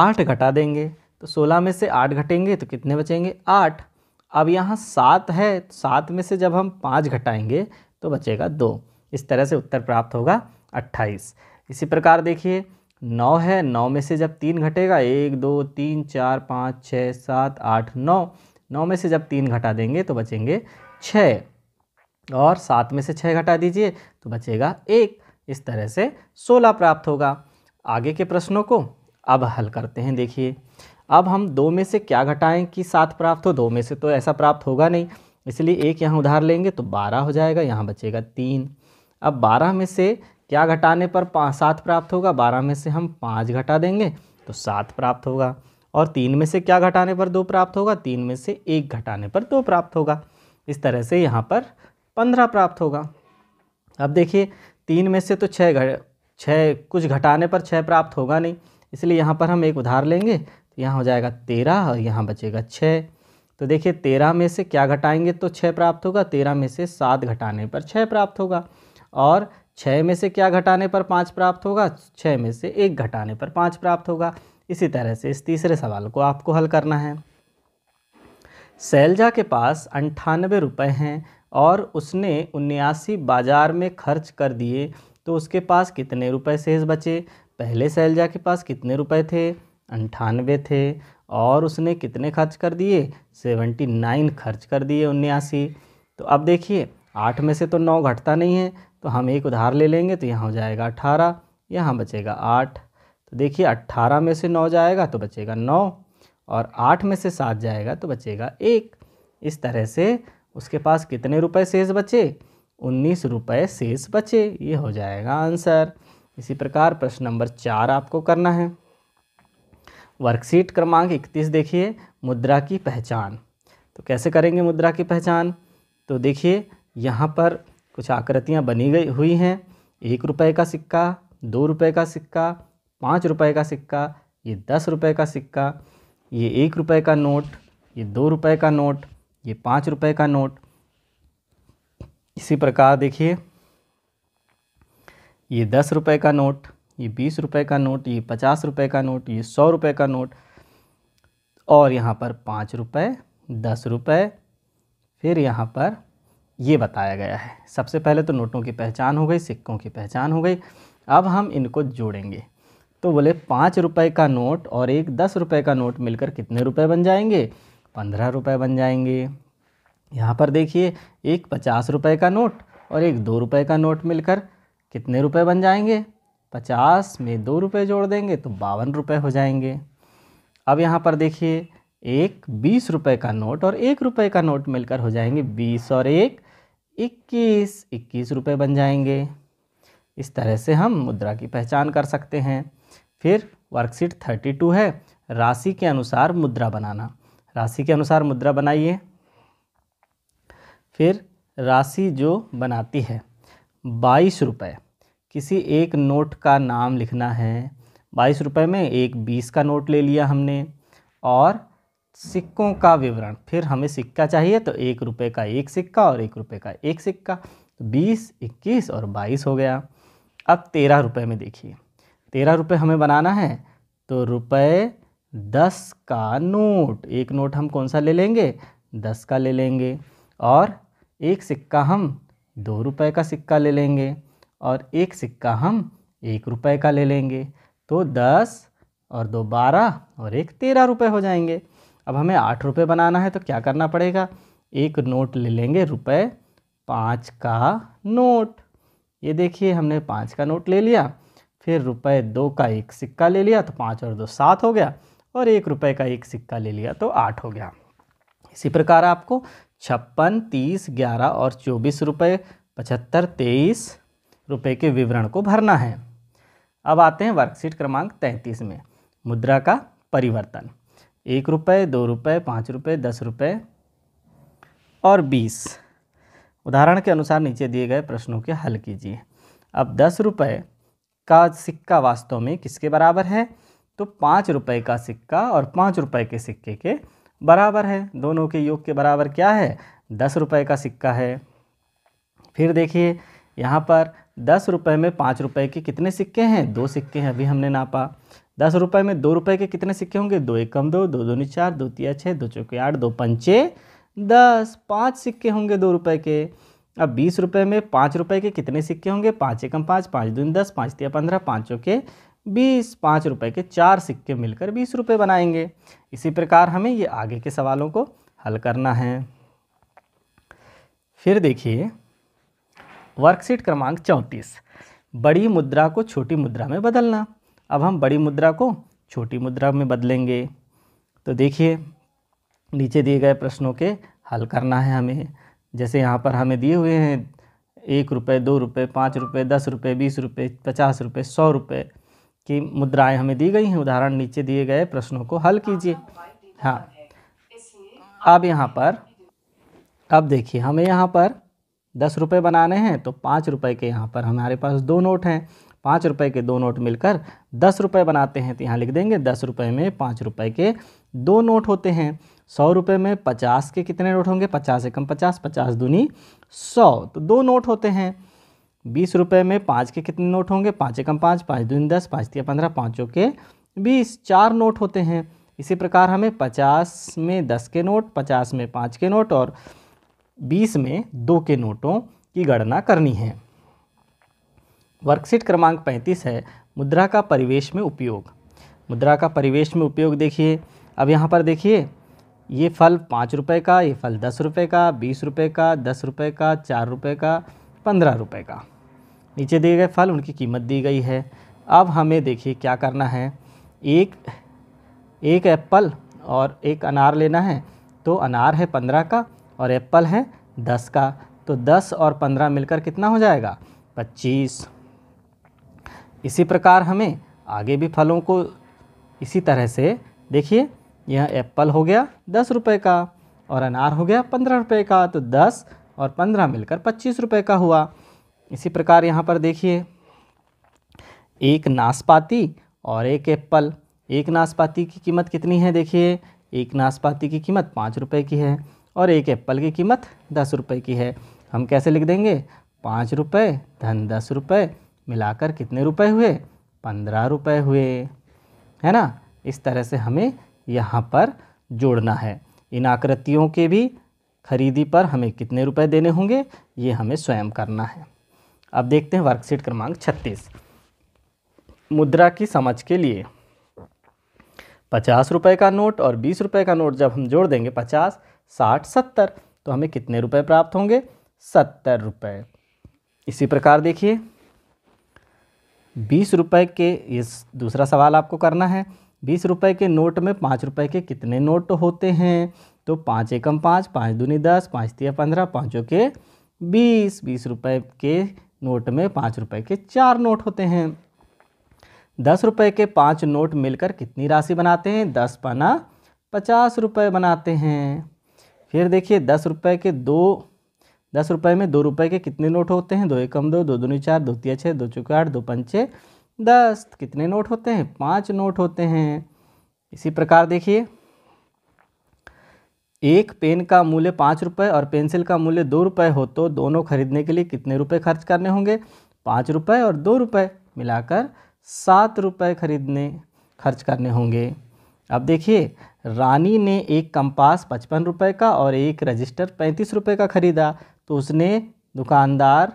आठ घटा देंगे तो सोलह में से आठ घटेंगे तो कितने बचेंगे आठ अब यहाँ सात है तो सात में से जब हम पाँच घटाएंगे तो बचेगा दो इस तरह से उत्तर प्राप्त होगा अट्ठाईस इसी प्रकार देखिए नौ है नौ में से जब तीन घटेगा एक दो तीन चार पाँच छः सात आठ नौ नौ में से जब तीन घटा देंगे तो बचेंगे छः और सात में से छः घटा दीजिए तो बचेगा एक इस तरह से सोलह प्राप्त होगा आगे के प्रश्नों को अब हल करते हैं देखिए अब हम दो में से क्या घटाएं कि सात प्राप्त हो दो में से तो ऐसा प्राप्त होगा नहीं इसलिए एक यहाँ उधार लेंगे तो बारह हो जाएगा यहाँ बचेगा तीन अब बारह में से क्या घटाने पर सात प्राप्त होगा बारह में से हम पाँच घटा देंगे तो सात प्राप्त होगा और तीन में से क्या घटाने पर दो प्राप्त होगा तीन में से एक घटाने पर दो प्राप्त होगा इस तरह से यहाँ पर पंद्रह प्राप्त होगा अब देखिए तीन में से तो छः घ छः कुछ घटाने पर छः प्राप्त होगा नहीं इसलिए यहाँ पर हम एक उधार लेंगे तो यहाँ हो जाएगा तेरह और यहाँ बचेगा छः तो देखिए तेरह में से क्या घटाएंगे तो छः प्राप्त होगा तेरह में से सात घटाने पर छः प्राप्त होगा और छः में से क्या घटाने पर पाँच प्राप्त होगा छः में से एक घटाने पर पाँच प्राप्त होगा इसी तरह से इस तीसरे सवाल को आपको हल करना है सैलजा के पास अंठानवे रुपये हैं और उसने उन्यासी बाजार में खर्च कर दिए तो उसके पास कितने रुपए शेष बचे पहले सैलजा के पास कितने रुपए थे अंठानवे थे और उसने कितने खर्च कर दिए सेवेंटी नाइन खर्च कर दिए उन्यासी तो अब देखिए आठ में से तो नौ घटता नहीं है तो हम एक उधार ले लेंगे तो यहाँ हो जाएगा अट्ठारह यहाँ बचेगा आठ तो देखिए अट्ठारह में से नौ जाएगा तो बचेगा नौ और आठ में से सात जाएगा तो बचेगा एक इस तरह से उसके पास कितने रुपए शेष बचे उन्नीस रुपये शेष बचे ये हो जाएगा आंसर इसी प्रकार प्रश्न नंबर चार आपको करना है वर्कशीट क्रमांक इकतीस देखिए मुद्रा की पहचान तो कैसे करेंगे मुद्रा की पहचान तो देखिए यहाँ पर कुछ आकृतियाँ बनी गई हुई हैं एक रुपये का सिक्का दो रुपये का सिक्का पाँच रुपये का सिक्का ये दस रुपये का सिक्का ये एक रुपये का नोट ये दो रुपये का नोट ये पाँच रुपये का नोट इसी प्रकार देखिए ये दस रुपये का नोट ये बीस रुपये का नोट ये पचास रुपये का नोट ये सौ रुपये का नोट और यहाँ पर पाँच रुपये दस रुपये फिर यहाँ पर ये बताया गया है सबसे पहले तो नोटों की पहचान हो गई सिक्कों की पहचान हो गई अब हम इनको जोड़ेंगे तो बोले पाँच रुपये का नोट और एक दस रुपये का नोट मिलकर कितने रुपये बन जाएंगे पंद्रह रुपये बन जाएंगे यहाँ पर देखिए एक पचास रुपये का नोट और एक दो रुपये का नोट मिलकर कितने रुपये बन जाएंगे पचास में दो रुपये जोड़ देंगे तो बावन रुपये हो जाएंगे अब यहाँ पर देखिए एक बीस रुपए का नोट और एक रुपए का नोट मिलकर हो जाएंगे बीस और एक इक्कीस इक्कीस रुपये बन जाएंगे इस तरह से हम मुद्रा की पहचान कर सकते हैं फिर वर्कशीट थर्टी टू है राशि के अनुसार मुद्रा बनाना राशि के अनुसार मुद्रा बनाइए फिर राशि जो बनाती है बाईस रुपये किसी एक नोट का नाम लिखना है बाईस रुपये में एक बीस का नोट ले लिया हमने और सिक्कों का विवरण फिर हमें सिक्का चाहिए तो एक रुपये का एक सिक्का और एक रुपये का एक सिक्का तो बीस इक्कीस और बाईस हो गया अब तेरह रुपये में देखिए तेरह रुपये हमें बनाना है तो रुपये दस का नोट एक नोट हम कौन सा ले लेंगे दस का ले लेंगे और एक सिक्का हम दो रुपये का सिक्का ले लेंगे और एक सिक्का हम एक रुपये का ले लेंगे तो दस और दो बारह और एक तेरह रुपये हो जाएंगे अब हमें आठ रुपये बनाना है तो क्या करना पड़ेगा एक नोट ले लेंगे रुपये पाँच का नोट ये देखिए हमने पाँच का नोट ले लिया फिर रुपये दो का एक सिक्का ले लिया तो पाँच और दो सात हो गया और एक रुपये का एक सिक्का ले लिया तो आठ हो गया इसी प्रकार आपको छप्पन तीस ग्यारह और चौबीस रुपये पचहत्तर तेईस रुपये के विवरण को भरना है अब आते हैं वर्कशीट क्रमांक तैंतीस में मुद्रा का परिवर्तन एक रुपये दो रुपये पाँच रुपये दस रुपये और बीस उदाहरण के अनुसार नीचे दिए गए प्रश्नों के हल कीजिए अब दस रुपये का सिक्का वास्तव में किसके बराबर है तो पाँच रुपये का सिक्का और पाँच रुपये के सिक्के के बराबर है दोनों के योग के बराबर क्या है दस रुपये का सिक्का है फिर देखिए यहाँ पर दस रुपये में पाँच रुपये के कितने सिक्के हैं दो सिक्के हैं अभी हमने नापा दस रुपये में दो रुपये के कितने सिक्के होंगे दो एक कम दो दो दूनी चार दो तिया छः दो चौके आठ दो पंचे दस पाँच सिक्के होंगे दो रुपये के अब बीस रुपये में पाँच रुपये के कितने सिक्के होंगे पाँच एकम पाँच पाँच दून दस पाँच तिया पंद्रह पाँचों के बीस पाँच रुपये के चार सिक्के मिलकर बीस रुपये बनाएंगे इसी प्रकार हमें ये आगे के सवालों को हल करना है फिर देखिए वर्कशीट क्रमांक चौंतीस बड़ी मुद्रा को छोटी मुद्रा में बदलना अब हम बड़ी मुद्रा को छोटी मुद्रा में बदलेंगे तो देखिए नीचे दिए गए प्रश्नों के हल करना है हमें जैसे यहाँ पर हमें दिए हुए हैं एक रुपये दो रुपये पाँच रुपये दस रुपये बीस रुपये पचास रुपये सौ रुपये की मुद्राएं हमें दी गई हैं उदाहरण नीचे दिए गए प्रश्नों को हल कीजिए हाँ अब यहाँ पर अब देखिए हमें यहाँ पर दस रुपये बनाने हैं तो पाँच रुपये के यहाँ पर हमारे पास दो नोट हैं पाँच रुपये के दो नोट मिलकर दस रुपये बनाते हैं तो यहाँ लिख देंगे दस रुपये में पाँच रुपये के दो नोट होते हैं सौ रुपये में पचास के कितने नोट होंगे पचास एकम कम पचास पचास दूनी सौ तो दो नोट होते हैं बीस रुपये में पाँच के कितने नोट होंगे पाँच एकम पाँच पाँच दूनी दस पाँच तीन पंद्रह पाँचों के बीस चार नोट होते हैं इसी प्रकार हमें पचास में दस के नोट पचास में पाँच के नोट और बीस में दो के नोटों की गणना करनी है वर्कशीट क्रमांक 35 है मुद्रा का परिवेश में उपयोग मुद्रा का परिवेश में उपयोग देखिए अब यहाँ पर देखिए ये फल पाँच रुपये का ये फल दस रुपये का बीस रुपये का दस रुपये का चार रुपये का पंद्रह रुपये का नीचे दिए गए फल उनकी कीमत दी गई है अब हमें देखिए क्या करना है एक एक एप्पल और एक अनार लेना है तो अनार है पंद्रह का और एप्पल है दस का तो दस और पंद्रह मिलकर कितना हो जाएगा पच्चीस इसी प्रकार हमें आगे भी फलों को इसी तरह से देखिए यह एप्पल हो गया दस रुपये का और अनार हो गया पंद्रह रुपये का तो दस और पंद्रह मिलकर पच्चीस रुपये का हुआ इसी प्रकार यहाँ पर देखिए एक नाशपाती और एक एप्पल एक नाशपाती की कीमत कितनी है देखिए एक नाशपाती की कीमत पाँच रुपये की है और एक एप्पल की कीमत दस रुपये की है हम कैसे लिख देंगे पाँच रुपये धन दस रुपये मिलाकर कितने रुपए हुए पंद्रह रुपए हुए है ना इस तरह से हमें यहाँ पर जोड़ना है इन आकृतियों के भी खरीदी पर हमें कितने रुपए देने होंगे ये हमें स्वयं करना है अब देखते हैं वर्कशीट क्रमांक छत्तीस मुद्रा की समझ के लिए पचास रुपये का नोट और बीस रुपये का नोट जब हम जोड़ देंगे पचास साठ सत्तर तो हमें कितने रुपए प्राप्त होंगे सत्तर रुपये इसी प्रकार देखिए बीस रुपये के ये दूसरा सवाल आपको करना है बीस रुपये के नोट में पाँच रुपये के कितने नोट होते हैं तो पाँच एकम पाँच पाँच दूनी दस पाँच तिया पंद्रह पाँचों के बीस बीस रुपये के नोट में पाँच रुपये के चार नोट होते हैं दस रुपये के पाँच नोट मिलकर कितनी राशि बनाते हैं दस पाना पचास रुपये बनाते हैं फिर देखिए दस रुपये के दो दस रुपये में दो रुपये के कितने नोट होते हैं दो एकम दो दो दूनी चार दो तीय छः दो चौके आठ दो पंचे दस कितने नोट होते हैं पाँच नोट होते हैं इसी प्रकार देखिए एक पेन का मूल्य पाँच रुपये और पेंसिल का मूल्य दो रुपये हो तो दोनों खरीदने के लिए कितने रुपये खर्च करने होंगे पाँच रुपये और दो रुपये मिलाकर सात रुपये खरीदने खर्च करने होंगे अब देखिए रानी ने एक कंपास पचपन रुपये का और एक रजिस्टर पैंतीस रुपये का खरीदा तो उसने दुकानदार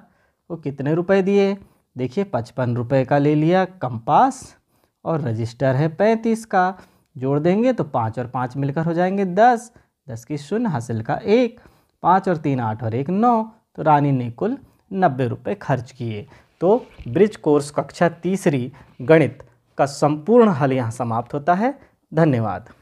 को कितने रुपए दिए देखिए पचपन रुपए का ले लिया कंपास और रजिस्टर है पैंतीस का जोड़ देंगे तो पाँच और पाँच मिलकर हो जाएंगे दस दस की शून्य हासिल का एक पाँच और तीन आठ और एक नौ तो रानी ने कुल नब्बे रुपये खर्च किए तो ब्रिज कोर्स कक्षा तीसरी गणित का संपूर्ण हल यहाँ समाप्त होता है धन्यवाद